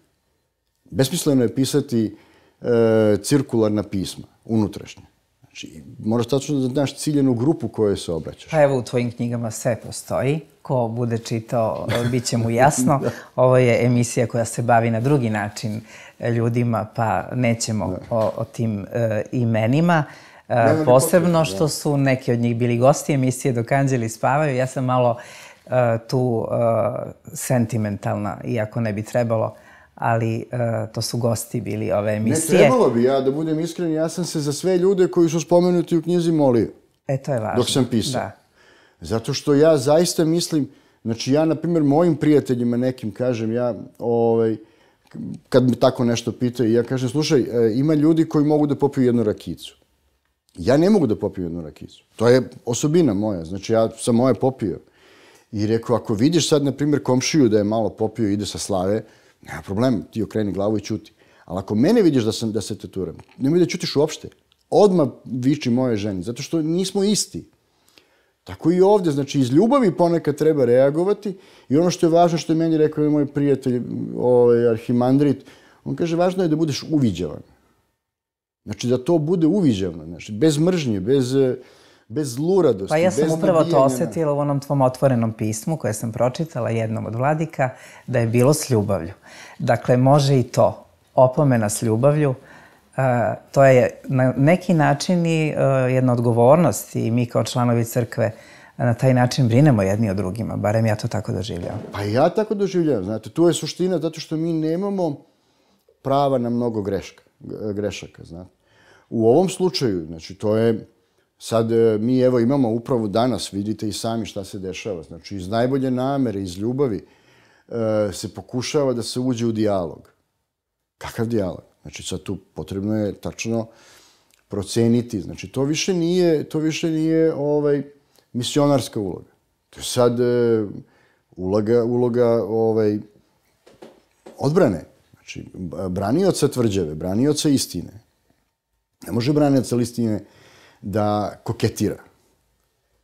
Besmisleno je pisati e, cirkularna pisma, unutrašnje. Znači, moraš tačno da znaš ciljenu grupu kojoj se obraćaš. Pa evo, u tvojim knjigama sve postoji. Ko bude čitao, bit će mu jasno. da. Ovo je emisija koja se bavi na drugi način e, ljudima, pa nećemo da. o, o tim e, imenima. E, posebno da. što su neki od njih bili gosti emisije Dok anđeli spavaju. Ja sam malo... E, E, tu e, sentimentalna, iako ne bi trebalo, ali uh, to su gosti bili ove emisije. Ne trebalo bi ja, da budem iskren, ja sam se za sve ljude koji su spomenuti u knjizi molio. E, to je važno. Dok sam pisao. Da. Zato što ja zaista mislim, znači ja, na primjer, mojim prijateljima nekim kažem, ja, ovaj, kad mi tako nešto pitaju, ja kažem, slušaj, ima ljudi koji mogu da popiju jednu rakicu. Ja ne mogu da popiju jednu rakicu. To je osobina moja, znači ja sam moje popio i rekao, ako vidiš sad, na primjer, komšiju da je malo popio i ide sa slave, nema problema, ti okreni glavu i čuti. Ali ako mene vidiš da, sam, da se taturam, nemoj da čutiš uopšte. Odma viči moje ženi, zato što nismo isti. Tako i ovde, znači iz ljubavi ponekad treba reagovati i ono što je važno što je meni rekao moj prijatelj ovaj, Arhimandrit, on kaže važno je da budeš uviđavan. Znači da to bude uviđavno, znači bez mržnje, bez... Uh, bez luradosti, Pa ja sam upravo to osetila u onom tvom otvorenom pismu koje sam pročitala jednom od vladika, da je bilo s ljubavlju. Dakle, može i to. Opomena s ljubavlju, e, to je na neki način i e, jedna odgovornost i mi kao članovi crkve na taj način brinemo jedni o drugima, barem ja to tako doživljavam. Pa ja tako doživljavam, znate, tu je suština zato što mi nemamo prava na mnogo greška, grešaka, znate. U ovom slučaju, znači, to je Sad, e, mi evo imamo upravo danas, vidite i sami šta se dešava. Znači, iz najbolje namere, iz ljubavi, e, se pokušava da se uđe u dijalog. Kakav dijalog? Znači, sad tu potrebno je tačno proceniti. Znači, to više nije, to više nije ovaj, misionarska uloga. To je sad e, uloga, uloga ovaj, odbrane. Znači, branioca tvrđave, branioca istine. Ne može branioca istine da koketira.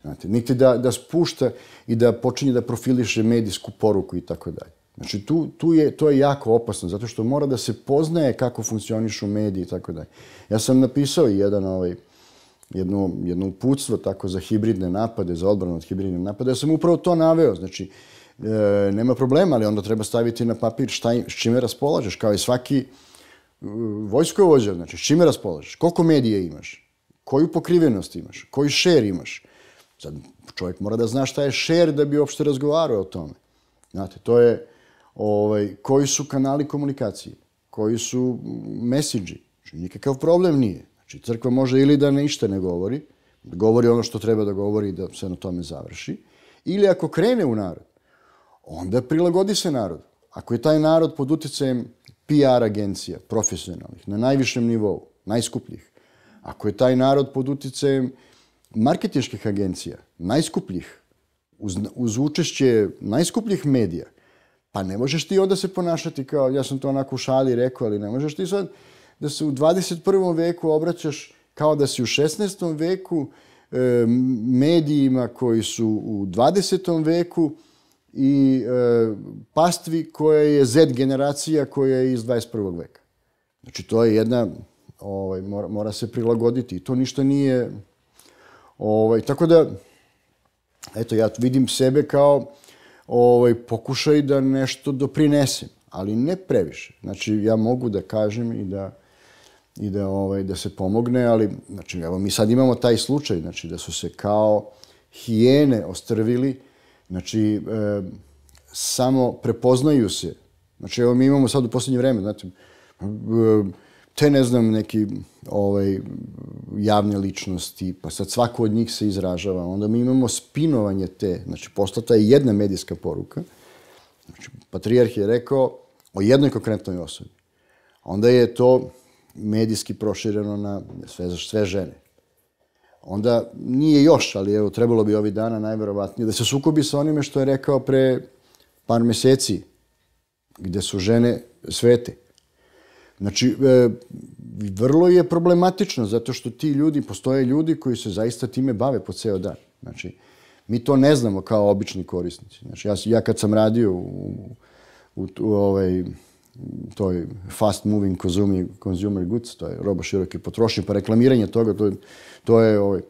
Znate, niti da, da spušta i da počinje da profiliše medijsku poruku i tako dalje. Znači, tu, tu je, to je jako opasno, zato što mora da se poznaje kako funkcionišu mediji i tako dalje. Ja sam napisao jedan ovaj, jedno, jedno uputstvo tako za hibridne napade, za odbranu od hibridne napade. Ja sam upravo to naveo, znači, e, nema problema, ali onda treba staviti na papir šta, s čime raspolažeš, kao i svaki e, vojskovođa, znači, s čime raspolažeš, koliko medija imaš, koju pokrivenost imaš, koji šer imaš. Sad, čovjek mora da zna šta je šer da bi uopšte razgovarao o tome. Znate, to je ovaj, koji su kanali komunikacije, koji su mesidži. Znači, nikakav problem nije. Znači, crkva može ili da ništa ne govori, da govori ono što treba da govori i da se na tome završi, ili ako krene u narod, onda prilagodi se narod. Ako je taj narod pod uticajem PR agencija, profesionalnih, na najvišem nivou, najskupljih, Ako je taj narod pod uticajem marketinških agencija, najskupljih, uz, uz učešće najskupljih medija, pa ne možeš ti onda se ponašati kao, ja sam to onako u šali rekao, ali ne možeš ti sad da se u 21. veku obraćaš kao da si u 16. veku e, medijima koji su u 20. veku i e, pastvi koja je Z generacija koja je iz 21. veka. Znači, to je jedna ovaj, mora, mora se prilagoditi i to ništa nije... Ovaj, tako da, eto, ja vidim sebe kao ovaj, pokušaj da nešto doprinesem, ali ne previše. Znači, ja mogu da kažem i da i da, ovaj, da se pomogne, ali znači, evo, mi sad imamo taj slučaj, znači, da su se kao hijene ostrvili, znači, e, samo prepoznaju se. Znači, evo, mi imamo sad u poslednje vreme, znači, e, te ne znam neki ovaj javne ličnosti, pa sad svako od njih se izražava. Onda mi imamo spinovanje te, znači poslata je jedna medijska poruka. Znači, patrijarh je rekao o jednoj konkretnoj osobi. Onda je to medijski prošireno na sve, sve žene. Onda nije još, ali evo, trebalo bi ovih dana najverovatnije da se sukobi sa onime što je rekao pre par meseci, gde su žene svete Znači, e, vrlo je problematično, zato što ti ljudi, postoje ljudi koji se zaista time bave po ceo dan. Znači, mi to ne znamo kao obični korisnici. Znači, ja, ja kad sam radio u, u, u ovaj, toj fast moving consumer, consumer goods, to je roba široke potrošnje, pa reklamiranje toga, to, to je... Ovaj,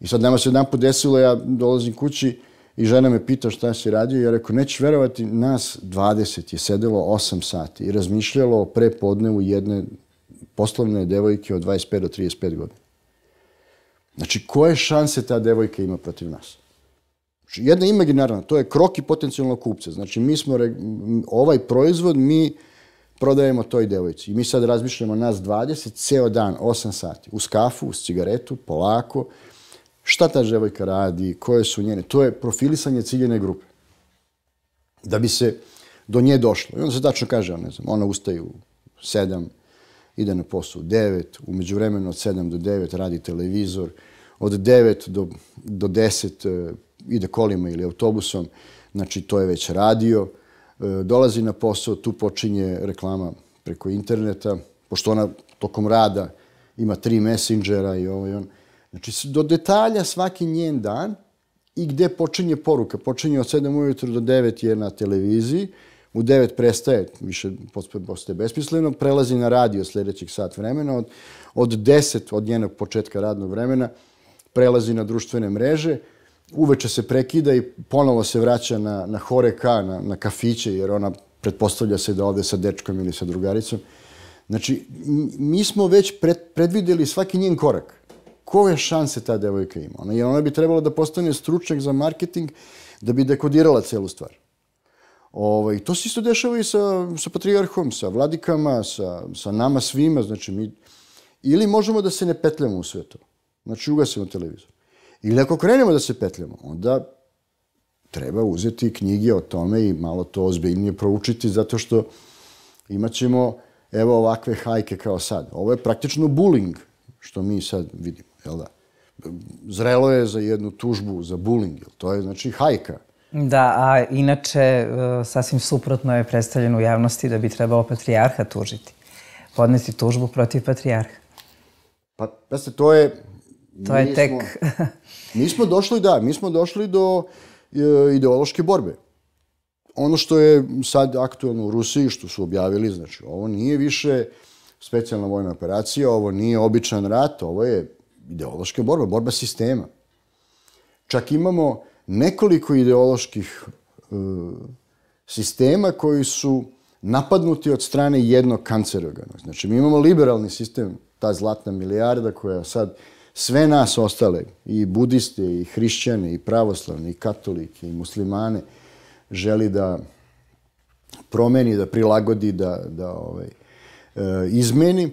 I sad nama se jedan put desilo, ja dolazim kući, I žena me pita šta si radio i ja rekao, nećeš verovati, nas 20 je sedelo 8 sati i razmišljalo o prepodnevu jedne poslovne devojke od 25 do 35 godina. Znači, koje šanse ta devojka ima protiv nas? Znači, jedna imaginarna, to je krok i potencijalno kupce. Znači, mi smo, ovaj proizvod mi prodajemo toj devojci. I mi sad razmišljamo nas 20, ceo dan, 8 sati, uz kafu, uz cigaretu, polako, šta ta ževojka radi, koje su njene. To je profilisanje ciljene grupe. Da bi se do nje došlo. I onda se tačno kaže, ne znam, ona ustaje u sedam, ide na posao u devet, umeđu vremenu od sedam do devet radi televizor, od 9 do, do 10 e, ide kolima ili autobusom, znači to je već radio, e, dolazi na posao, tu počinje reklama preko interneta, pošto ona tokom rada ima tri messengera i ovo ovaj i ono Znači, do detalja svaki njen dan i gde počinje poruka. Počinje od 7 ujutru do 9 je na televiziji, u 9 prestaje, više postaje besmisleno, prelazi na radio sledećeg sat vremena, od, od 10 od njenog početka radnog vremena prelazi na društvene mreže, uveče se prekida i ponovo se vraća na, na horeka, na, na kafiće, jer ona pretpostavlja se da ovde sa dečkom ili sa drugaricom. Znači, mi smo već pred, predvideli svaki njen korak koje šanse ta devojka ima? Ona, jer ona bi trebala da postane stručnjak za marketing da bi dekodirala celu stvar. Ovaj, to se isto dešava i sa, sa patrijarhom, sa vladikama, sa, sa nama svima. Znači, mi, ili možemo da se ne petljamo u sve to. Znači, ugasimo televizor. Ili ako krenemo da se petljamo, onda treba uzeti knjige o tome i malo to ozbiljnije proučiti, zato što imat ćemo, evo, ovakve hajke kao sad. Ovo je praktično bullying, što mi sad vidimo jel da? Zrelo je za jednu tužbu, za bullying, jel to je znači hajka. Da, a inače e, sasvim suprotno je predstavljeno u javnosti da bi trebao patrijarha tužiti. Podneti tužbu protiv patrijarha. Pa, da to je... To je tek... mi smo došli, da, mi smo došli do e, ideološke borbe. Ono što je sad aktualno u Rusiji, što su objavili, znači, ovo nije više specijalna vojna operacija, ovo nije običan rat, ovo je ideološka borba, borba sistema. Čak imamo nekoliko ideoloških e, sistema koji su napadnuti od strane jednog kancerogenog. Znači, mi imamo liberalni sistem, ta zlatna milijarda koja sad sve nas ostale, i budiste, i hrišćane, i pravoslavne, i katolike, i muslimane, želi da promeni, da prilagodi, da, da ovaj, e, izmeni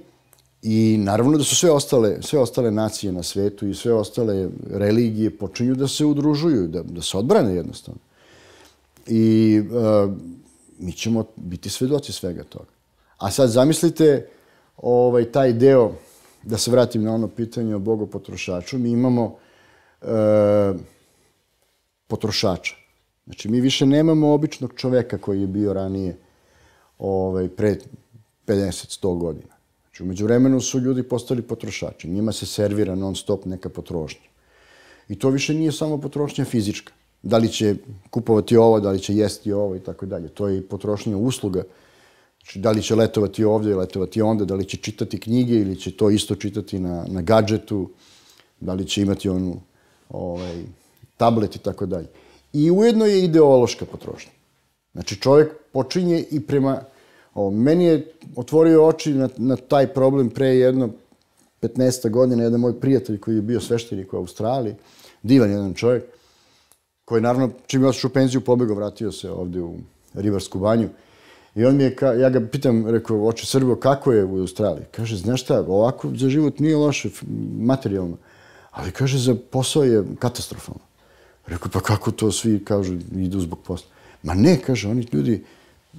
I naravno da su sve ostale, sve ostale nacije na svetu i sve ostale religije počinju da se udružuju, da, da se odbrane jednostavno. I uh, mi ćemo biti svedoci svega toga. A sad zamislite ovaj, taj deo, da se vratim na ono pitanje o Bogu potrošaču, mi imamo uh, potrošača. Znači, mi više nemamo običnog čoveka koji je bio ranije ovaj, pre 50-100 godina Znači, umeđu vremenu su ljudi postali potrošači. Njima se servira non stop neka potrošnja. I to više nije samo potrošnja fizička. Da li će kupovati ovo, da li će jesti ovo i tako dalje. To je i potrošnja usluga. Znači, da li će letovati ovde, letovati onda, da li će čitati knjige ili će to isto čitati na, na gadžetu, da li će imati onu ovaj, tablet i tako dalje. I ujedno je ideološka potrošnja. Znači, čovjek počinje i prema O, meni je otvorio oči na, na taj problem pre jedno 15. godina, jedan moj prijatelj koji je bio sveštenik u Australiji, divan jedan čovjek, koji naravno čim je otišao u penziju pobegao, vratio se ovde u Rivarsku banju. I on mi je, ka, ja ga pitam, rekao, oče Srbo, kako je u Australiji? Kaže, znaš šta, ovako za život nije loše, materijalno. Ali kaže, za posao je katastrofalno. Rekao, pa kako to svi, kažu, idu zbog posla. Ma ne, kaže, oni ljudi,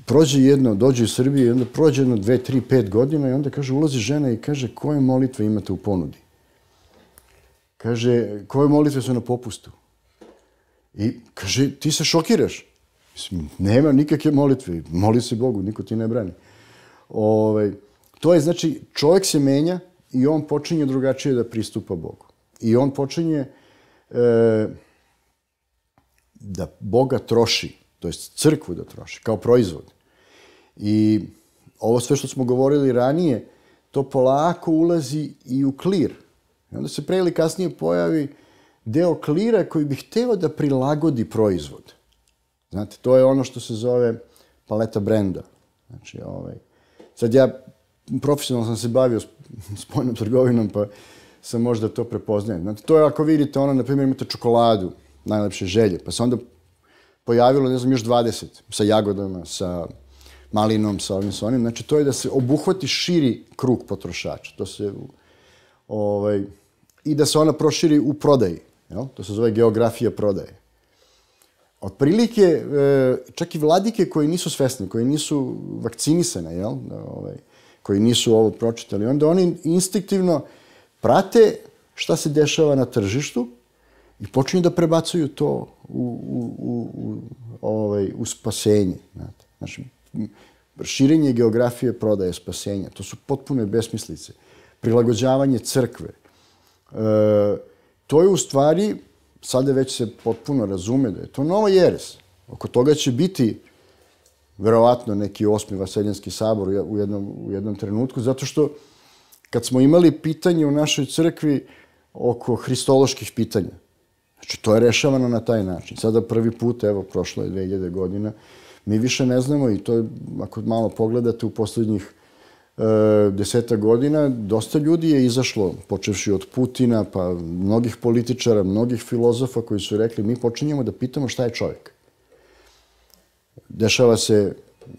prođe jedno, dođe iz Srbije onda prođe jedno, dve, tri, pet godina i onda kaže, ulazi žena i kaže, koje molitve imate u ponudi? Kaže, koje molitve su na popustu? I kaže, ti se šokiraš. Mislim, nema nikakve molitve. Moli se Bogu, niko ti ne brani. Ove, ovaj, to je, znači, čovjek se menja i on počinje drugačije da pristupa Bogu. I on počinje e, da Boga troši to jest crkvu da troše, kao proizvod. I ovo sve što smo govorili ranije, to polako ulazi i u klir. I onda se pre ili kasnije pojavi deo klira koji bi hteo da prilagodi proizvod. Znate, to je ono što se zove paleta brenda. Znači, ovaj, sad ja profesionalno sam se bavio spojnom trgovinom, pa sam možda to prepoznajem. Znate, to je ako vidite ono, na primjer, imate čokoladu, najlepše želje, pa se onda pojavilo, ne znam, još 20 sa jagodama, sa malinom, sa ovim, sa onim. Znači, to je da se obuhvati širi krug potrošača. To se, ovaj, i da se ona proširi u prodaji. Jel? To se zove geografija prodaje. Otprilike, e, čak i vladike koji nisu svesni, koji nisu vakcinisane, jel? Da, ovaj, koji nisu ovo pročitali, onda oni instinktivno prate šta se dešava na tržištu I počinju da prebacuju to u, u, u, u, ovaj, u spasenje. Znate. Znači, širenje geografije prodaje spasenja. To su potpune besmislice. Prilagođavanje crkve. E, to je u stvari, sada već se potpuno razume da je to nova jeres. Oko toga će biti verovatno neki osmi vaseljanski sabor u jednom, u jednom trenutku, zato što kad smo imali pitanje u našoj crkvi oko hristoloških pitanja, Znači, to je rešavano na taj način. Sada prvi put, evo, prošlo je 2000 godina, mi više ne znamo i to ako malo pogledate u poslednjih e, deseta godina, dosta ljudi je izašlo, počevši od Putina, pa mnogih političara, mnogih filozofa koji su rekli mi počinjemo da pitamo šta je čovjek. Dešava se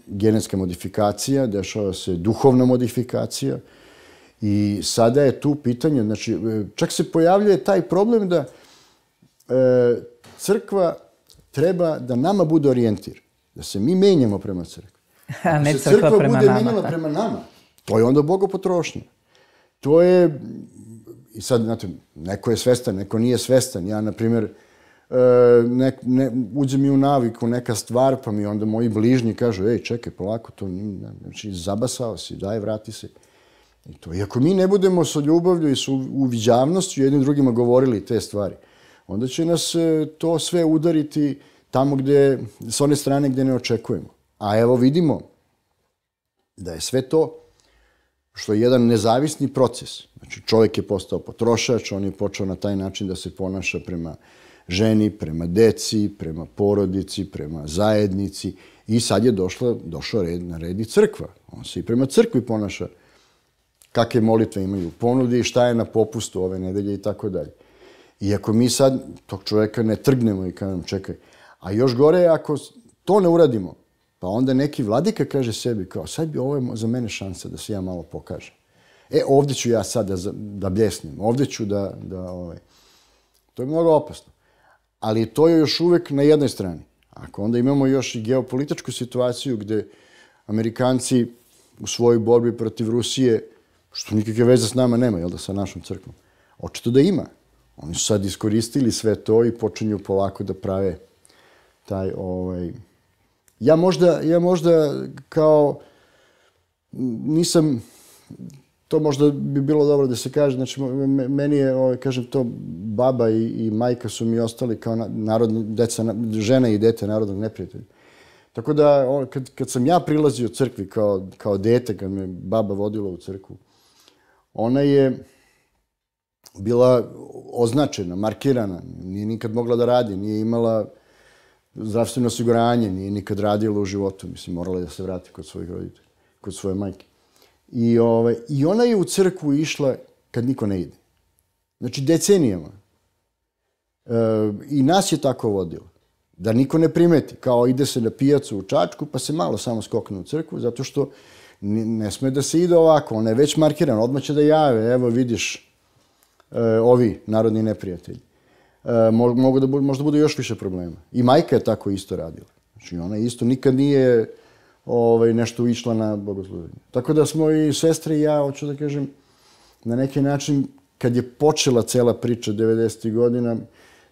genetska modifikacija, dešava se duhovna modifikacija i sada je tu pitanje, znači e, čak se pojavljuje taj problem da e, crkva treba da nama bude orijentir. Da se mi menjamo prema crkvi. A ne crkva, crkva prema bude nama. menjala prema nama, to je onda bogo To je, i sad, znate, neko je svestan, neko nije svestan. Ja, na primjer, e, ne, ne, uđe mi u naviku neka stvar, pa mi onda moji bližnji kažu, ej, čekaj, polako, to znači, zabasao si, daj, vrati se. I to, iako mi ne budemo sa ljubavlju i sa uviđavnošću jednim drugima govorili te stvari – onda će nas e, to sve udariti tamo gde, s one strane gde ne očekujemo. A evo vidimo da je sve to što je jedan nezavisni proces. Znači, čovjek je postao potrošač, on je počeo na taj način da se ponaša prema ženi, prema deci, prema porodici, prema zajednici i sad je došla, došao red, na red i crkva. On se i prema crkvi ponaša kakve molitve imaju u ponudi, šta je na popustu ove nedelje i tako dalje. I ako mi sad tog čoveka ne trgnemo i kažem, čekaj, a još gore je ako to ne uradimo, pa onda neki vladika kaže sebi kao, sad bi ovo je za mene šansa da se ja malo pokažem. E, ovde ću ja sad da, da bljesnem, ovde ću da, da ovaj. To je mnogo opasno. Ali to je još uvek na jednoj strani. Ako onda imamo još i geopolitičku situaciju gde Amerikanci u svojoj borbi protiv Rusije, što nikakve veze s nama nema, jel da, sa našom crkvom, očito da ima. Oni su sad iskoristili sve to i počinju polako da prave taj ovaj... Ja možda, ja možda kao nisam to možda bi bilo dobro da se kaže, znači meni je, ovaj, kažem to, baba i, i majka su mi ostali kao narodni, deca, žena i dete narodnog neprijatelja. Tako da, on, kad, kad sam ja prilazio crkvi kao, kao dete, kad me baba vodila u crkvu, ona je, bila označena, markirana, nije nikad mogla da radi, nije imala zdravstveno osiguranje, nije nikad radila u životu, mislim, morala je da se vrati kod svojih roditelja, kod svoje majke. I, ovaj, I ona je u crkvu išla kad niko ne ide. Znači, decenijama. E, I nas je tako vodilo. Da niko ne primeti. Kao ide se na pijacu u Čačku, pa se malo samo skokne u crkvu, zato što ne sme da se ide ovako. Ona je već markirana, odmah će da jave. Evo, vidiš, E, ovi narodni neprijatelji. E, Mo, mogu da bu, možda bude još više problema. I majka je tako isto radila. Znači ona isto nikad nije ovaj, nešto išla na bogosluženje. Tako da smo i sestre i ja, hoću da kažem, na neki način, kad je počela cela priča 90. godina,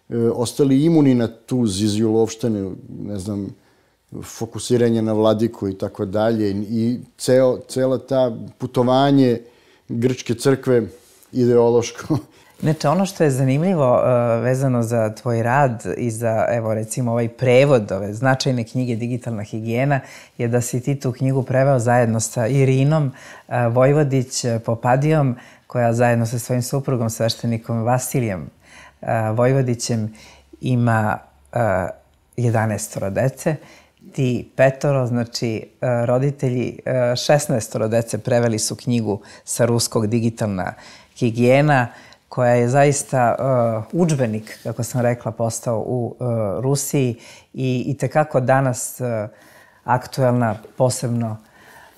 e, ostali imuni na tu zizijulovštene, ne znam, fokusiranje na vladiku i tako dalje i ceo, cela ta putovanje grčke crkve ideološko. Znači, ono što je zanimljivo uh, vezano za tvoj rad i za, evo, recimo, ovaj prevod ove značajne knjige Digitalna higijena je da si ti tu knjigu preveo zajedno sa Irinom uh, Vojvodić uh, Popadijom, koja zajedno sa svojim suprugom, sveštenikom Vasilijem Vojvodićem, ima 11 dece ti petoro, znači roditelji 16 dece preveli su knjigu sa ruskog digitalna higijena koja je zaista uh, učbenik, kako sam rekla, postao u uh, Rusiji i, i tekako danas uh, aktuelna, posebno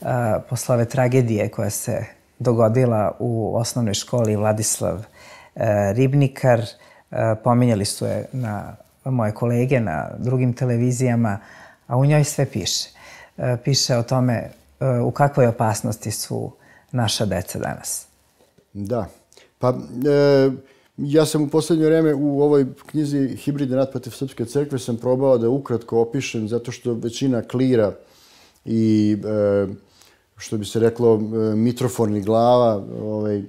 uh, posle ove tragedije koja se dogodila u osnovnoj školi Vladislav uh, Ribnikar. Uh, pominjali su je na moje kolege na drugim televizijama, a u njoj sve piše. Uh, piše o tome uh, u kakvoj opasnosti su naša deca danas. Da. Pa, e, ja sam u poslednje vreme u ovoj knjizi Hibride natprotiv Srpske crkve sam probao da ukratko opišem, zato što većina klira i, e, što bi se reklo, e, mitroforni glava, ovaj,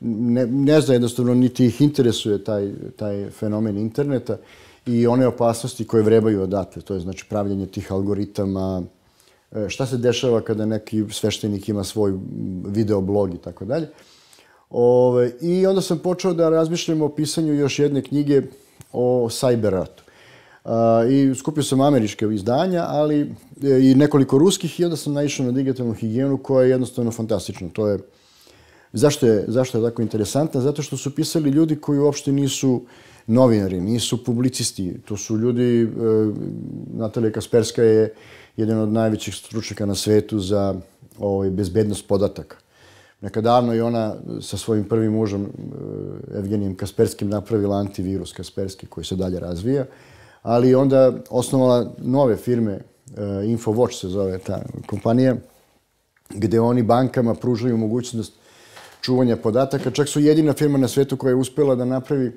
ne, ne zna jednostavno, niti ih interesuje taj, taj fenomen interneta i one opasnosti koje vrebaju odatle, to je znači pravljanje tih algoritama, e, šta se dešava kada neki sveštenik ima svoj videoblog i tako dalje. Ove, I onda sam počeo da razmišljam o pisanju još jedne knjige o sajberratu. Uh, I skupio sam američke izdanja, ali e, i nekoliko ruskih i onda sam naišao na digitalnu higijenu koja je jednostavno fantastična. To je, zašto je, zašto je tako interesantna? Zato što su pisali ljudi koji uopšte nisu novinari, nisu publicisti. To su ljudi, e, Natalija Kasperska je jedan od najvećih stručnjaka na svetu za ovaj, bezbednost podataka. Nekadavno je ona sa svojim prvim mužom e, Evgenijem Kasperskim napravila antivirus Kasperski koji se dalje razvija, ali onda osnovala nove firme, e, InfoWatch se zove ta kompanija, gde oni bankama pružaju mogućnost čuvanja podataka. Čak su jedina firma na svetu koja je uspela da napravi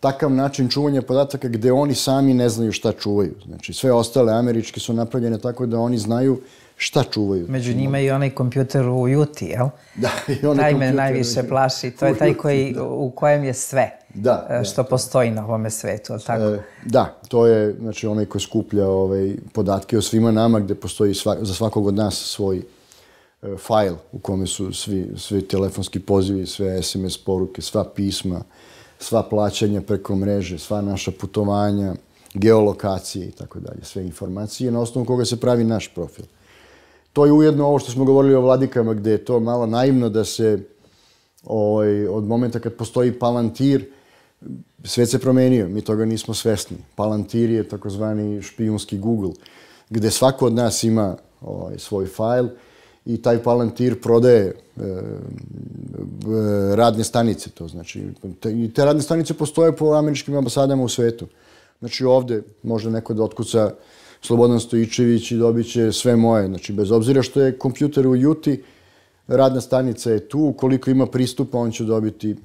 takav način čuvanja podataka gde oni sami ne znaju šta čuvaju. Znači, sve ostale američke su napravljene tako da oni znaju uh, šta čuvaju. Među njima i onaj kompjuter u Juti, jel? Da, i onaj taj me najviše plaši, to je taj koji, da. u kojem je sve da, eh, da, što da. postoji na ovome svetu, ali tako? Eh, da, to je znači, onaj koji skuplja ovaj, podatke o svima nama, gde postoji sva, za svakog od nas svoj eh, fajl u kome su svi, svi telefonski pozivi, sve SMS poruke, sva pisma, sva plaćanja preko mreže, sva naša putovanja, geolokacije i tako dalje, sve informacije na osnovu koga se pravi naš profil to je ujedno ovo što smo govorili o vladikama, gde je to malo naivno da se ovaj, od momenta kad postoji palantir, svet se promenio, mi toga nismo svesni. Palantir je takozvani špijunski Google, gde svako od nas ima ovaj, svoj fajl i taj palantir prodaje e, e radne stanice, to znači. Te, I te radne stanice postoje po američkim ambasadama u svetu. Znači ovde može neko da otkuca Slobodan Stojičević i dobit će sve moje. Znači, bez obzira što je kompjuter u Juti, radna stanica je tu, ukoliko ima pristupa, on će dobiti...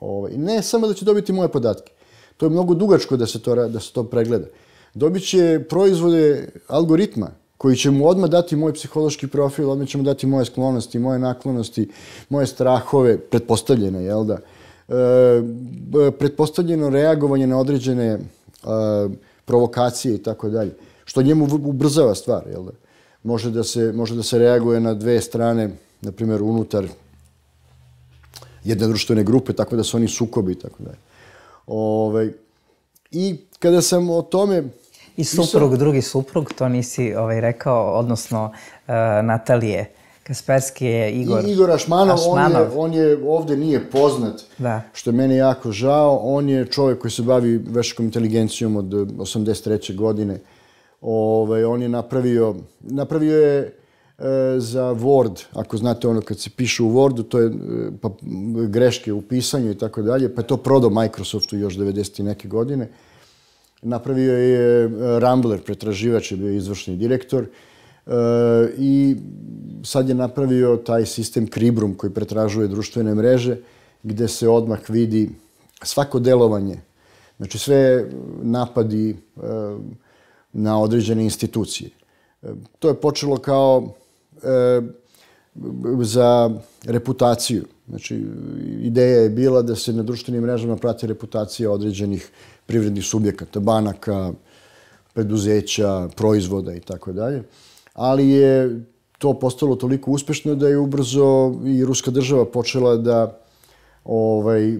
Ovaj. Ne samo da će dobiti moje podatke. To je mnogo dugačko da se to, da se to pregleda. Dobit će proizvode algoritma, koji će mu odmah dati moj psihološki profil, odmah će mu dati moje sklonosti, moje naklonosti, moje strahove, pretpostavljene, jel da? E, pretpostavljeno reagovanje na određene e, provokacije i tako dalje što njemu ubrzava stvar, jel da? Može da se, može da se reaguje na dve strane, na primjer, unutar jedne društvene grupe, tako da su oni sukobi i tako dalje. Ove, ovaj, I kada sam o tome I suprug, drugi suprug, to nisi ovaj, rekao, odnosno uh, Natalije Kasperski je Igor... I Igor Ašmanov, Ašmanov. On, je, on je ovde nije poznat, da. što je mene jako žao. On je čovjek koji se bavi veškom inteligencijom od 83. godine. Ovaj, on je napravio, napravio je e, za Word, ako znate ono kad se piše u Wordu, to je e, pa, greške u pisanju i tako dalje, pa je to prodao Microsoftu još 90. neke godine. Napravio je e, Rambler, pretraživač je bio izvršni direktor, E, i sad je napravio taj sistem Cribrum koji pretražuje društvene mreže gde se odmah vidi svako delovanje. Znači sve napadi, e, na određene institucije. E, to je počelo kao e, za reputaciju. Znači, ideja je bila da se na društvenim mrežama prati reputacija određenih privrednih subjekata, banaka, preduzeća, proizvoda i tako dalje. Ali je to postalo toliko uspešno da je ubrzo i ruska država počela da ovaj,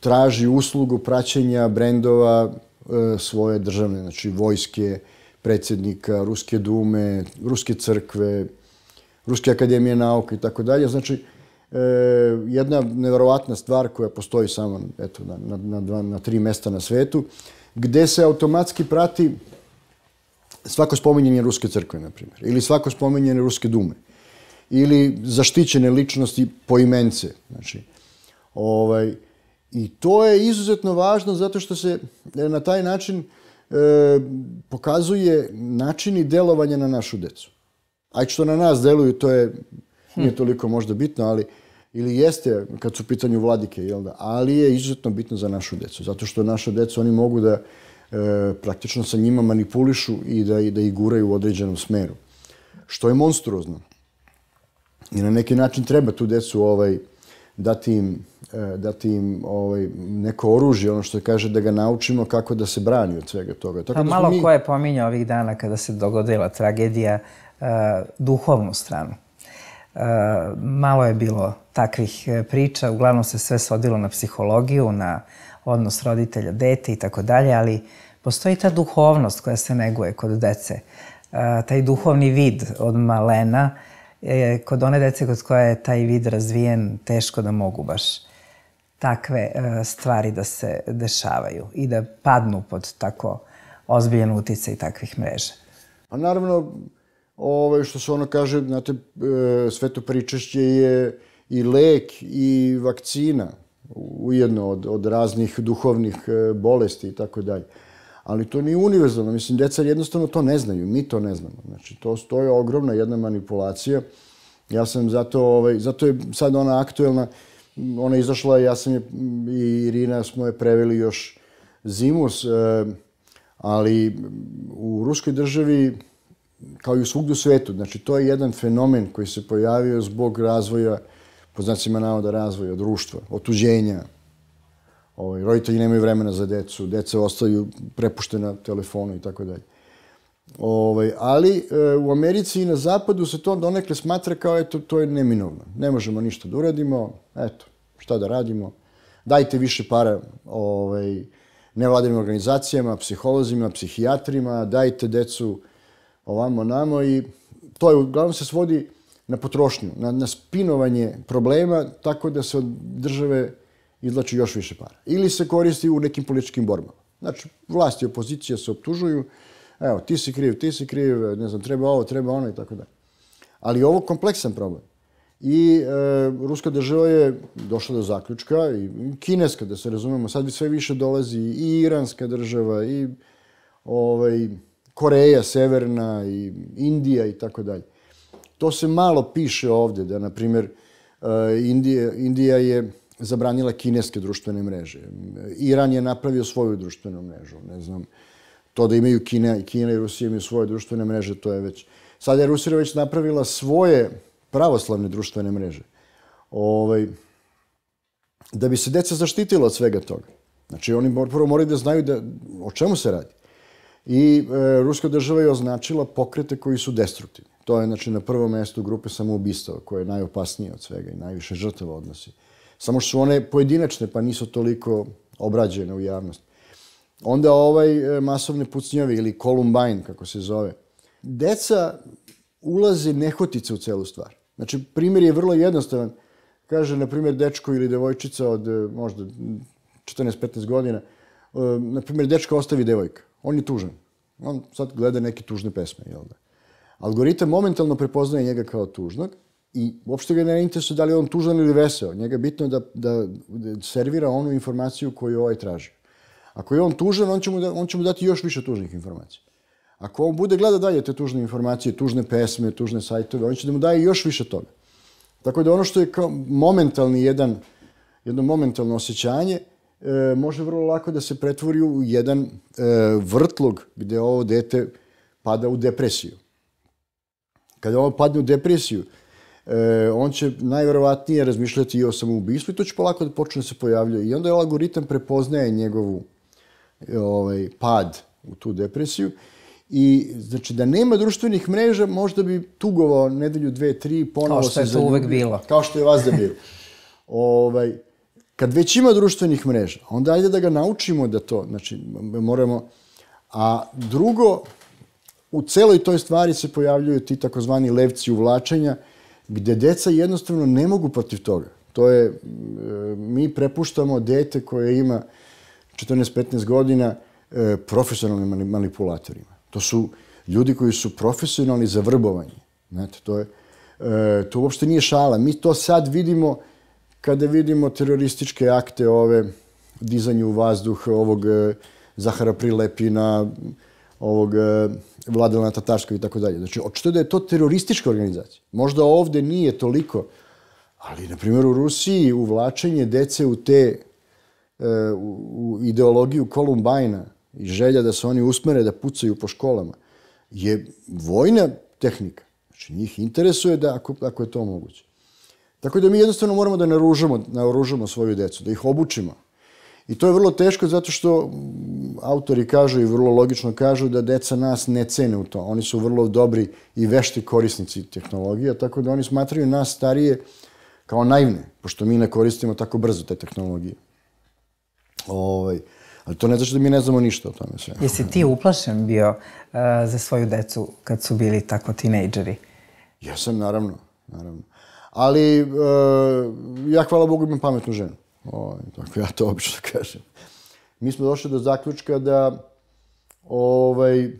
traži uslugu praćenja brendova E, svoje državne, znači vojske, predsednika, Ruske dume, Ruske crkve, Ruske akademije nauke i tako dalje. Znači, e, jedna neverovatna stvar koja postoji samo eto, na, na, dva, na tri mesta na svetu, gde se automatski prati svako spominjanje Ruske crkve, na primjer, ili svako spominjanje Ruske dume, ili zaštićene ličnosti po imence. Znači, ovaj, I to je izuzetno važno zato što se e, na taj način e, pokazuje načini delovanja na našu decu. Aj što na nas deluju, to je nije toliko možda bitno, ali ili jeste kad su u pitanju vladike, jel da? ali je izuzetno bitno za našu decu, zato što naša deca, oni mogu da e, praktično sa njima manipulišu i da, i da ih guraju u određenom smeru, što je monstruozno. I na neki način treba tu decu ovaj, dati im E, dati im ovaj, neko oružje, ono što kaže, da ga naučimo kako da se brani od svega toga. Tako pa da malo mi... ko je pominjao ovih dana kada se dogodila tragedija uh, duhovnu stranu. Uh, malo je bilo takvih priča, uglavnom se sve svodilo na psihologiju, na odnos roditelja, dete i tako dalje, ali postoji ta duhovnost koja se neguje kod dece. Uh, taj duhovni vid od malena, kod one dece kod koja je taj vid razvijen, teško da mogu baš takve e, stvari da se dešavaju i da padnu pod tako ozbiljan uticaj takvih mreža. A pa naravno, ovaj, što se ono kaže, znate, e, sveto pričešće je i lek i vakcina ujedno od, od raznih duhovnih e, bolesti i tako dalje. Ali to nije univerzalno, mislim, deca jednostavno to ne znaju, mi to ne znamo. Znači, to, to je ogromna jedna manipulacija. Ja sam zato, ovaj, zato je sad ona aktuelna, uh, ona je izašla, ja sam je, i Irina smo je preveli još zimus, e, ali u ruskoj državi, kao i u svugdje u svetu, znači to je jedan fenomen koji se pojavio zbog razvoja, po znacima navoda razvoja, društva, otuđenja, Ovaj, roditelji nemaju vremena za decu, deca ostaju prepuštena telefonu i tako dalje. Ovaj, ali e, u Americi i na zapadu se to donekle smatra kao eto, to je neminovno. Ne možemo ništa da uradimo, eto, šta da radimo, dajte više para ovaj, nevladinim organizacijama, psiholozima, psihijatrima, dajte decu ovamo namo i to je uglavnom se svodi na potrošnju, na, na spinovanje problema tako da se od države izlači još više para. Ili se koristi u nekim političkim borbama. Znači, vlast i opozicija se optužuju, evo, ti si kriv, ti si kriv, ne znam, treba ovo, treba ono i tako dalje. Ali ovo kompleksan problem. I e, ruska država je došla do zaključka, i kineska da se razumemo, sad bi sve više dolazi i iranska država i ovaj, Koreja severna i Indija i tako dalje. To se malo piše ovde, da na primer e, Indija, Indija je zabranila kineske društvene mreže. Iran je napravio svoju društvenu mrežu, ne znam. To da imaju Kina, Kina i Rusija imaju svoje društvene mreže, to je već... Sad je Rusija već napravila svoje pravoslavne društvene mreže, ovaj, da bi se deca zaštitila od svega toga. Znači, oni prvo moraju da znaju da, o čemu se radi. I e, ruska država je označila pokrete koji su destruktivni. To je, znači, na prvom mestu grupe samoubistava, koje je najopasnije od svega i najviše žrtava odnosi. Samo što su one pojedinačne, pa nisu toliko obrađene u javnosti. Onda ovaj e, masovne pucnjave ili Columbine, kako se zove. Deca ulaze nehotice u celu stvar. Znači, primjer je vrlo jednostavan. Kaže, na primjer, dečko ili devojčica od e, možda 14-15 godina, e, na primjer, dečko ostavi devojka. On je tužan. On sad gleda neke tužne pesme, jel da? Algoritam momentalno prepoznaje njega kao tužnog i uopšte ga ne interesuje da li je on tužan ili veseo. Njega je bitno da, da, da servira onu informaciju koju ovaj traži. Ako je on tužan, on će mu, da, on će mu dati još više tužnih informacija. Ako on bude gleda dalje te tužne informacije, tužne pesme, tužne sajtove, on će da mu daje još više toga. Tako da ono što je kao momentalni jedan, jedno momentalno osjećanje, e, može vrlo lako da se pretvori u jedan e, vrtlog gde ovo dete pada u depresiju. Kada ovo padne u depresiju, e, on će najverovatnije razmišljati i o samoubistvu i to će polako da počne da se pojavljuje. I onda je algoritam prepoznaje njegovu ovaj, pad u tu depresiju I znači da nema društvenih mreža, možda bi tugovao nedelju, dve, tri, ponovo se Kao što je to uvek bilo. Kao što je vas da bilo. ovaj, kad već ima društvenih mreža, onda ajde da ga naučimo da to, znači moramo... A drugo, u celoj toj stvari se pojavljuju ti takozvani levci uvlačenja, gde deca jednostavno ne mogu protiv toga. To je, e, mi prepuštamo dete koje ima 14-15 godina e, profesionalnim manipulatorima. To su ljudi koji su profesionalni za vrbovanje. Znate, to je, e, to uopšte nije šala. Mi to sad vidimo kada vidimo terorističke akte ove, dizanje u vazduh ovog e, Zahara Prilepina, ovog e, Vladana Tatarskog i tako dalje. Znači, očito da je to teroristička organizacija. Možda ovde nije toliko, ali, na primjer, u Rusiji uvlačenje dece u te, e, u, u ideologiju Kolumbajna, i želja da se oni usmere da pucaju po školama je vojna tehnika. Znači njih interesuje da ako, ako je to moguće. Tako da mi jednostavno moramo da naružamo, naoružamo svoju decu, da ih obučimo. I to je vrlo teško zato što autori kažu i vrlo logično kažu da deca nas ne cene u to. Oni su vrlo dobri i vešti korisnici tehnologija, tako da oni smatraju nas starije kao naivne, pošto mi ne koristimo tako brzo te tehnologije. Ovaj, Ali to ne znači da mi ne znamo ništa o tome sve. Jesi ti uplašen bio uh, za svoju decu kad su bili tako tinejdžeri? Ja sam, naravno. naravno. Ali, uh, ja hvala Bogu imam pametnu ženu. O, ovaj, tako ja to obično da kažem. Mi smo došli do zaključka da ovaj,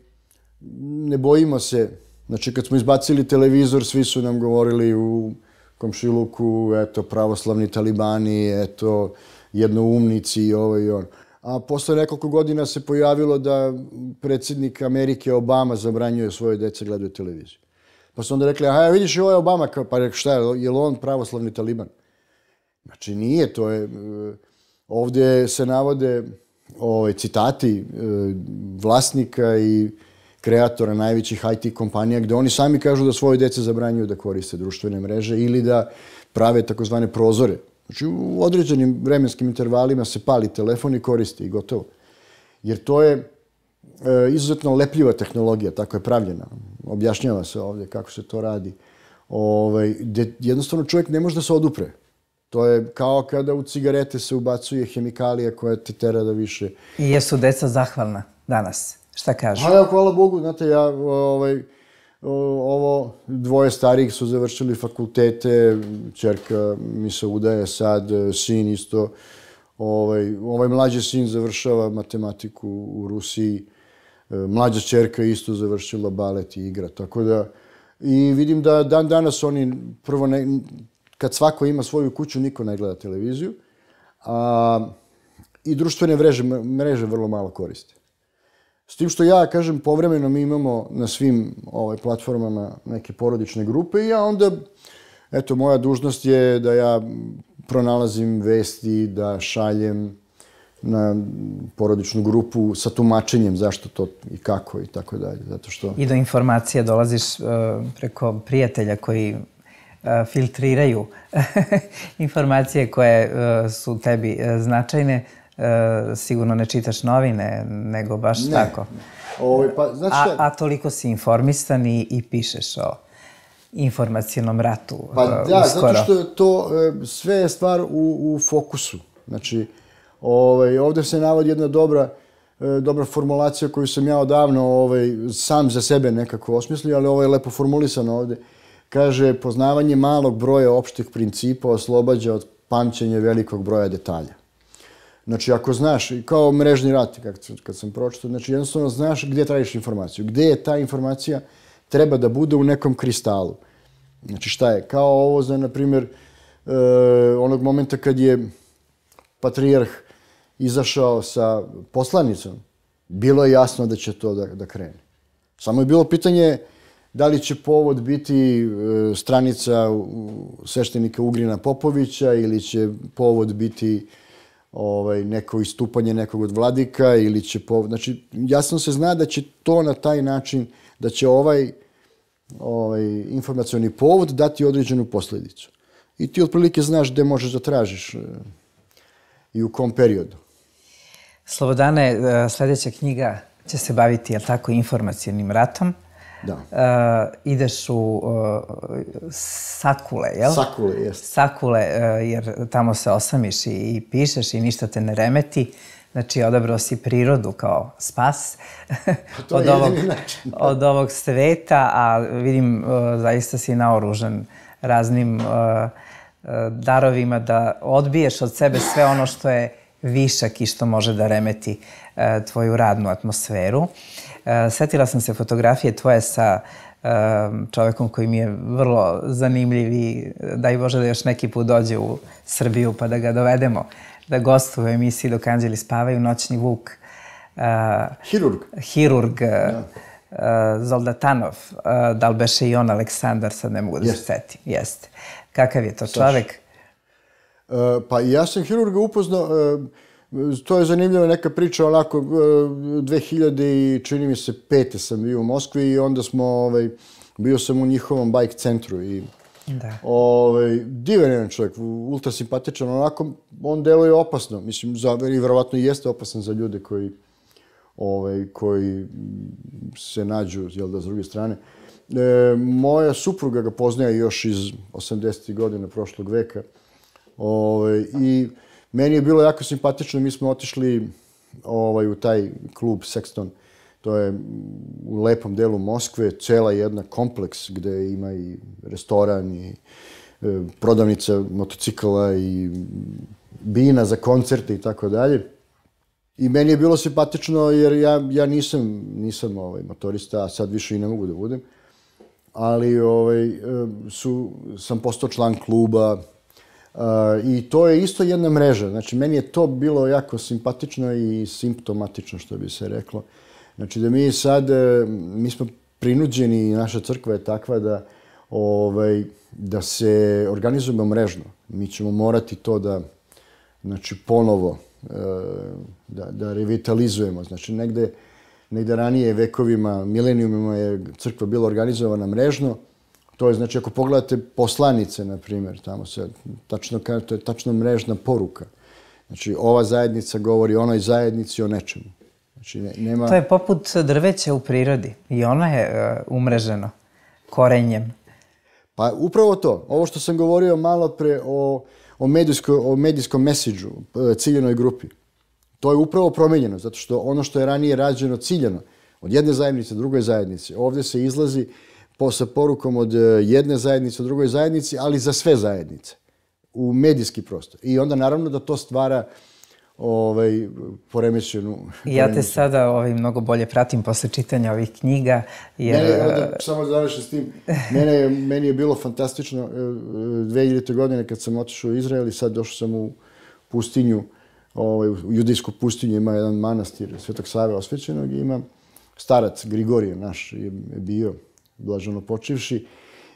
ne bojimo se. Znači, kad smo izbacili televizor, svi su nam govorili u komšiluku, eto, pravoslavni talibani, eto, jednoumnici i ovo ovaj i ono a posle nekoliko godina se pojavilo da predsednik Amerike Obama zabranjuje svoje dece da gledaju televiziju. Pa su onda rekli, aha, vidiš ovo je Obama, pa rekao, šta je, je li on pravoslavni taliban? Znači nije, to je, e, ovde se navode ovaj, citati e, vlasnika i kreatora najvećih IT kompanija, gde oni sami kažu da svoje dece zabranjuju da koriste društvene mreže ili da prave takozvane prozore Znači, u određenim vremenskim intervalima se pali telefon i koriste i gotovo. Jer to je e, izuzetno lepljiva tehnologija, tako je pravljena. Objašnjava se ovde kako se to radi. Ovaj, de, jednostavno čovjek ne može da se odupre. To je kao kada u cigarete se ubacuje hemikalija koja te tera da više... I jesu deca zahvalna danas? Šta kažu? Pa hvala Bogu, znate, ja ovaj, ovo dvoje starih su završili fakultete, čerka mi se udaje sad, sin isto, ovaj, ovaj mlađi sin završava matematiku u Rusiji, e, mlađa čerka isto završila balet i igra, tako da i vidim da dan danas oni prvo ne, kad svako ima svoju kuću, niko ne gleda televiziju, a, i društvene mreže, mreže vrlo malo koriste. S tim što ja, kažem, povremeno mi imamo na svim ovaj, platformama neke porodične grupe i ja onda, eto, moja dužnost je da ja pronalazim vesti, da šaljem na porodičnu grupu sa tumačenjem zašto to i kako i tako dalje. Zato što... I do informacija dolaziš uh, preko prijatelja koji e, filtriraju informacije koje e, su tebi značajne e, sigurno ne čitaš novine, nego baš ne. tako. Ovo, ovaj, pa, znači a, a toliko si informisan i, i pišeš o informacijonom ratu pa, da, uskoro. E, zato što je to e, sve je stvar u, u fokusu. Znači, ovaj, ovde se navodi jedna dobra e, dobra formulacija koju sam ja odavno ovaj, sam za sebe nekako osmislio, ali ovo je lepo formulisano ovde. Kaže, poznavanje malog broja opštih principa oslobađa od pamćenja velikog broja detalja. Znači, ako znaš, kao mrežni rat, kad sam pročito, znači jednostavno znaš gdje tražiš informaciju. Gdje je ta informacija treba da bude u nekom kristalu. Znači, šta je? Kao ovo za, na primjer, e, onog momenta kad je patrijarh izašao sa poslanicom, bilo je jasno da će to da, da krene. Samo je bilo pitanje da li će povod biti e, stranica sveštenika Ugrina Popovića ili će povod biti ovaj, neko istupanje nekog od vladika ili će po... Znači, jasno se zna da će to na taj način, da će ovaj, ovaj informacioni povod dati određenu posledicu. I ti otprilike znaš gde možeš da tražiš eh, i u kom periodu. Slobodane, eh, sledeća knjiga će se baviti, jel tako, informacijenim ratom. Da. Uh, ideš u uh, Sakule, jel? Sakule, jeste. Sakule, uh, jer tamo se osamiš i, i pišeš i ništa te ne remeti. Znači, odabrao si prirodu kao spas pa od, ovog, način, da. od ovog sveta, a vidim, uh, zaista si naoružen raznim uh, uh, darovima da odbiješ od sebe sve ono što je višak i što može da remeti e, tvoju radnu atmosferu. Eh, setila sam se fotografije tvoje sa eh, čovekom koji mi je vrlo zanimljiv i eh, daj Bože da još neki put dođe u Srbiju pa da ga dovedemo da gostuje u emisiji Dok anđeli spavaju, Noćni vuk. Hirurg. Hirurg. Ja uh, Zoldatanov, da li beše i on Aleksandar, sad ne mogu da se Jeste. setim. Jeste. Kakav je to čovek? Uh, pa ja sam hirurga upoznao, uh, To je zanimljiva neka priča, onako, 2000 e, i čini mi se pete sam bio u Moskvi i onda smo, ovaj, bio sam u njihovom bike centru i Da. Ovaj, divan jedan čovjek, ultra simpatičan, onako, on deluje opasno, mislim, za, i verovatno i jeste opasan za ljude koji, ovaj, koji se nađu, jel da, s druge strane. E, moja supruga ga poznaje još iz 80. godina prošlog veka. Ovaj, I Meni je bilo jako simpatično, mi smo otišli ovaj, u taj klub Sexton, to je u lepom delu Moskve, cela jedna kompleks gde ima i restoran i e, prodavnica motocikla i bina za koncerte i tako dalje. I meni je bilo simpatično jer ja, ja nisam, nisam ovaj, motorista, a sad više i ne mogu da budem. Ali ovaj, e, su, sam postao član kluba, Uh, I to je isto jedna mreža. Znači, meni je to bilo jako simpatično i simptomatično, što bi se reklo. Znači, da mi sad, e, mi smo prinuđeni, naša crkva je takva da, ovaj, da se organizujemo mrežno. Mi ćemo morati to da, znači, ponovo e, da, da revitalizujemo. Znači, negde, negde ranije vekovima, milenijumima je crkva bila organizovana mrežno, To je, znači, ako pogledate poslanice, na primjer, tamo se tačno kaže, to je tačno mrežna poruka. Znači, ova zajednica govori onoj zajednici o nečemu. Znači, ne, nema... To je poput drveća u prirodi i ona je uh, umreženo korenjem. Pa upravo to. Ovo što sam govorio malo pre o, o, medijskom o medijskom mesidžu, e, ciljenoj grupi. To je upravo promenjeno, zato što ono što je ranije rađeno ciljano od jedne zajednice, drugoj zajednici, ovde se izlazi uh, sa porukom od e, jedne zajednice u drugoj zajednici, ali za sve zajednice u medijski prostor. I onda naravno da to stvara ovaj, poremećenu... Ja te sada ovaj, mnogo bolje pratim posle čitanja ovih knjiga. Jer... Mene, onda, samo da završim s tim, mene je, meni je bilo fantastično 2000. E, e, godine kad sam otišao u Izrael i sad došao sam u pustinju, ovaj, u judijsku pustinju ima jedan manastir Svetog Save osvećenog i ima starac Grigorije naš je bio blaženo počivši.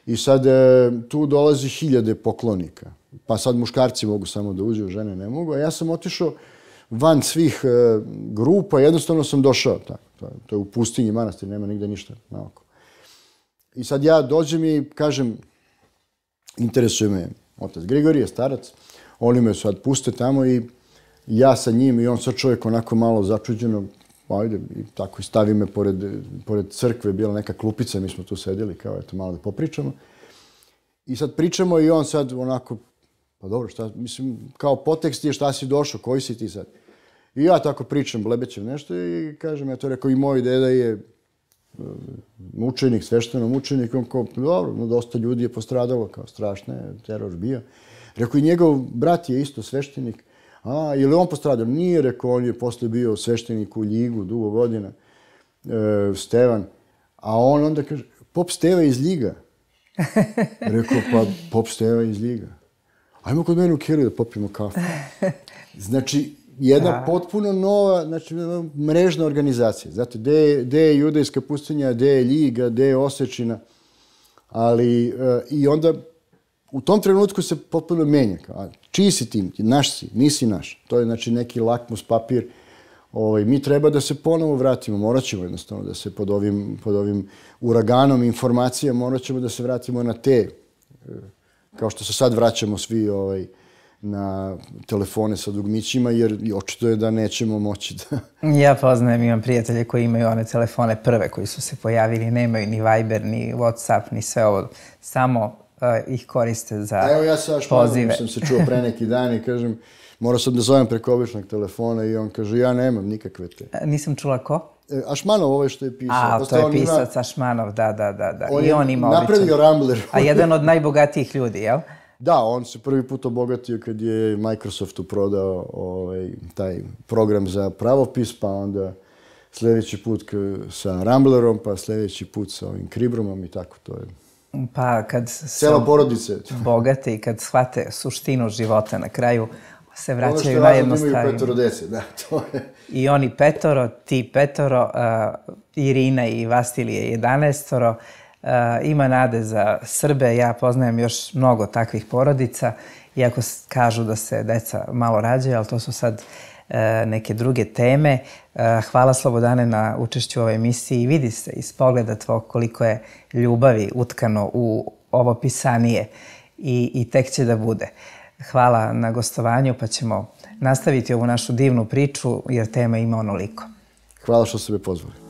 I sad e, tu dolazi hiljade poklonika. Pa sad muškarci mogu samo da uđu, žene ne mogu. A ja sam otišao van svih e, grupa, jednostavno sam došao. Tako, to, to je u pustinji manastir, nema nigde ništa na oko. I sad ja dođem i kažem, interesuje me otac Grigorije, starac, oni me sad puste tamo i ja sa njim i on sa čovjek onako malo začuđeno Pa ajde, i tako i stavi me pored, pored crkve, bila neka klupica, mi smo tu sedeli, kao eto, malo da popričamo. I sad pričamo i on sad onako, pa dobro, šta, mislim, kao potekst je šta si došao, koji si ti sad? I ja tako pričam, blebećem nešto i kažem, ja to rekao, i moj deda je e, mučenik, svešteno mučenik, on kao, pa dobro, no, dosta ljudi je postradalo, kao strašno je, teror bio. Rekao, i njegov brat je isto sveštenik, a, je li on postradao? Nije, rekao, on je posle bio sveštenik u Ljigu dugo godina, e, Stevan, a on onda kaže, pop Steva iz Ljiga. rekao, pa pop Steva iz Ljiga. Ajmo kod mene u Keri da popijemo kafu. Znači, jedna da. potpuno nova znači, mrežna organizacija. Znate, gde, gde je judejska pustinja, gde je Ljiga, gde je Osečina, ali e, i onda u tom trenutku se potpuno menja. Kao, a, čiji si ti? Naš si, nisi naš. To je znači neki lakmus papir. Ovaj, mi treba da se ponovo vratimo, morat ćemo jednostavno da se pod ovim, pod ovim uraganom informacija morat ćemo da se vratimo na te, e, kao što se sad vraćamo svi ovaj, na telefone sa dugmićima, jer očito je da nećemo moći da... Ja poznajem, imam prijatelje koji imaju one telefone prve koji su se pojavili, nemaju ni Viber, ni Whatsapp, ni sve ovo, samo Uh, ih koriste za pozive. Evo ja sa Španjolom sam se čuo pre neki dan i kažem, morao sam da zovem preko običnog telefona i on kaže, ja nemam nikakve te. Uh, nisam čula ko? E, Ašmanov ovaj što je pisao. A, to je pisac ima, Ašmanov, da, da, da. da. On I on ima napravio Rambler. A jedan od najbogatijih ljudi, jel? Da, on se prvi put obogatio kad je Microsoftu prodao ovaj, taj program za pravopis, pa onda sledeći put sa Ramblerom, pa sledeći put sa ovim Kribromom i tako to je. Pa kad su Cela porodice. bogate i kad shvate suštinu života na kraju, se vraćaju na jednostavno. Ono što je da imaju petoro dece, da, to je. I oni petoro, ti petoro, uh, Irina i Vasilije jedanestoro, uh, ima nade za Srbe, ja poznajem još mnogo takvih porodica, iako kažu da se deca malo rađaju, ali to su sad uh, E, neke druge teme. E, hvala Slobodane na učešću u ovoj emisiji vidi se iz pogleda tvog koliko je ljubavi utkano u ovo pisanije i, i tek će da bude. Hvala na gostovanju pa ćemo nastaviti ovu našu divnu priču jer tema ima onoliko. Hvala što ste me pozvali.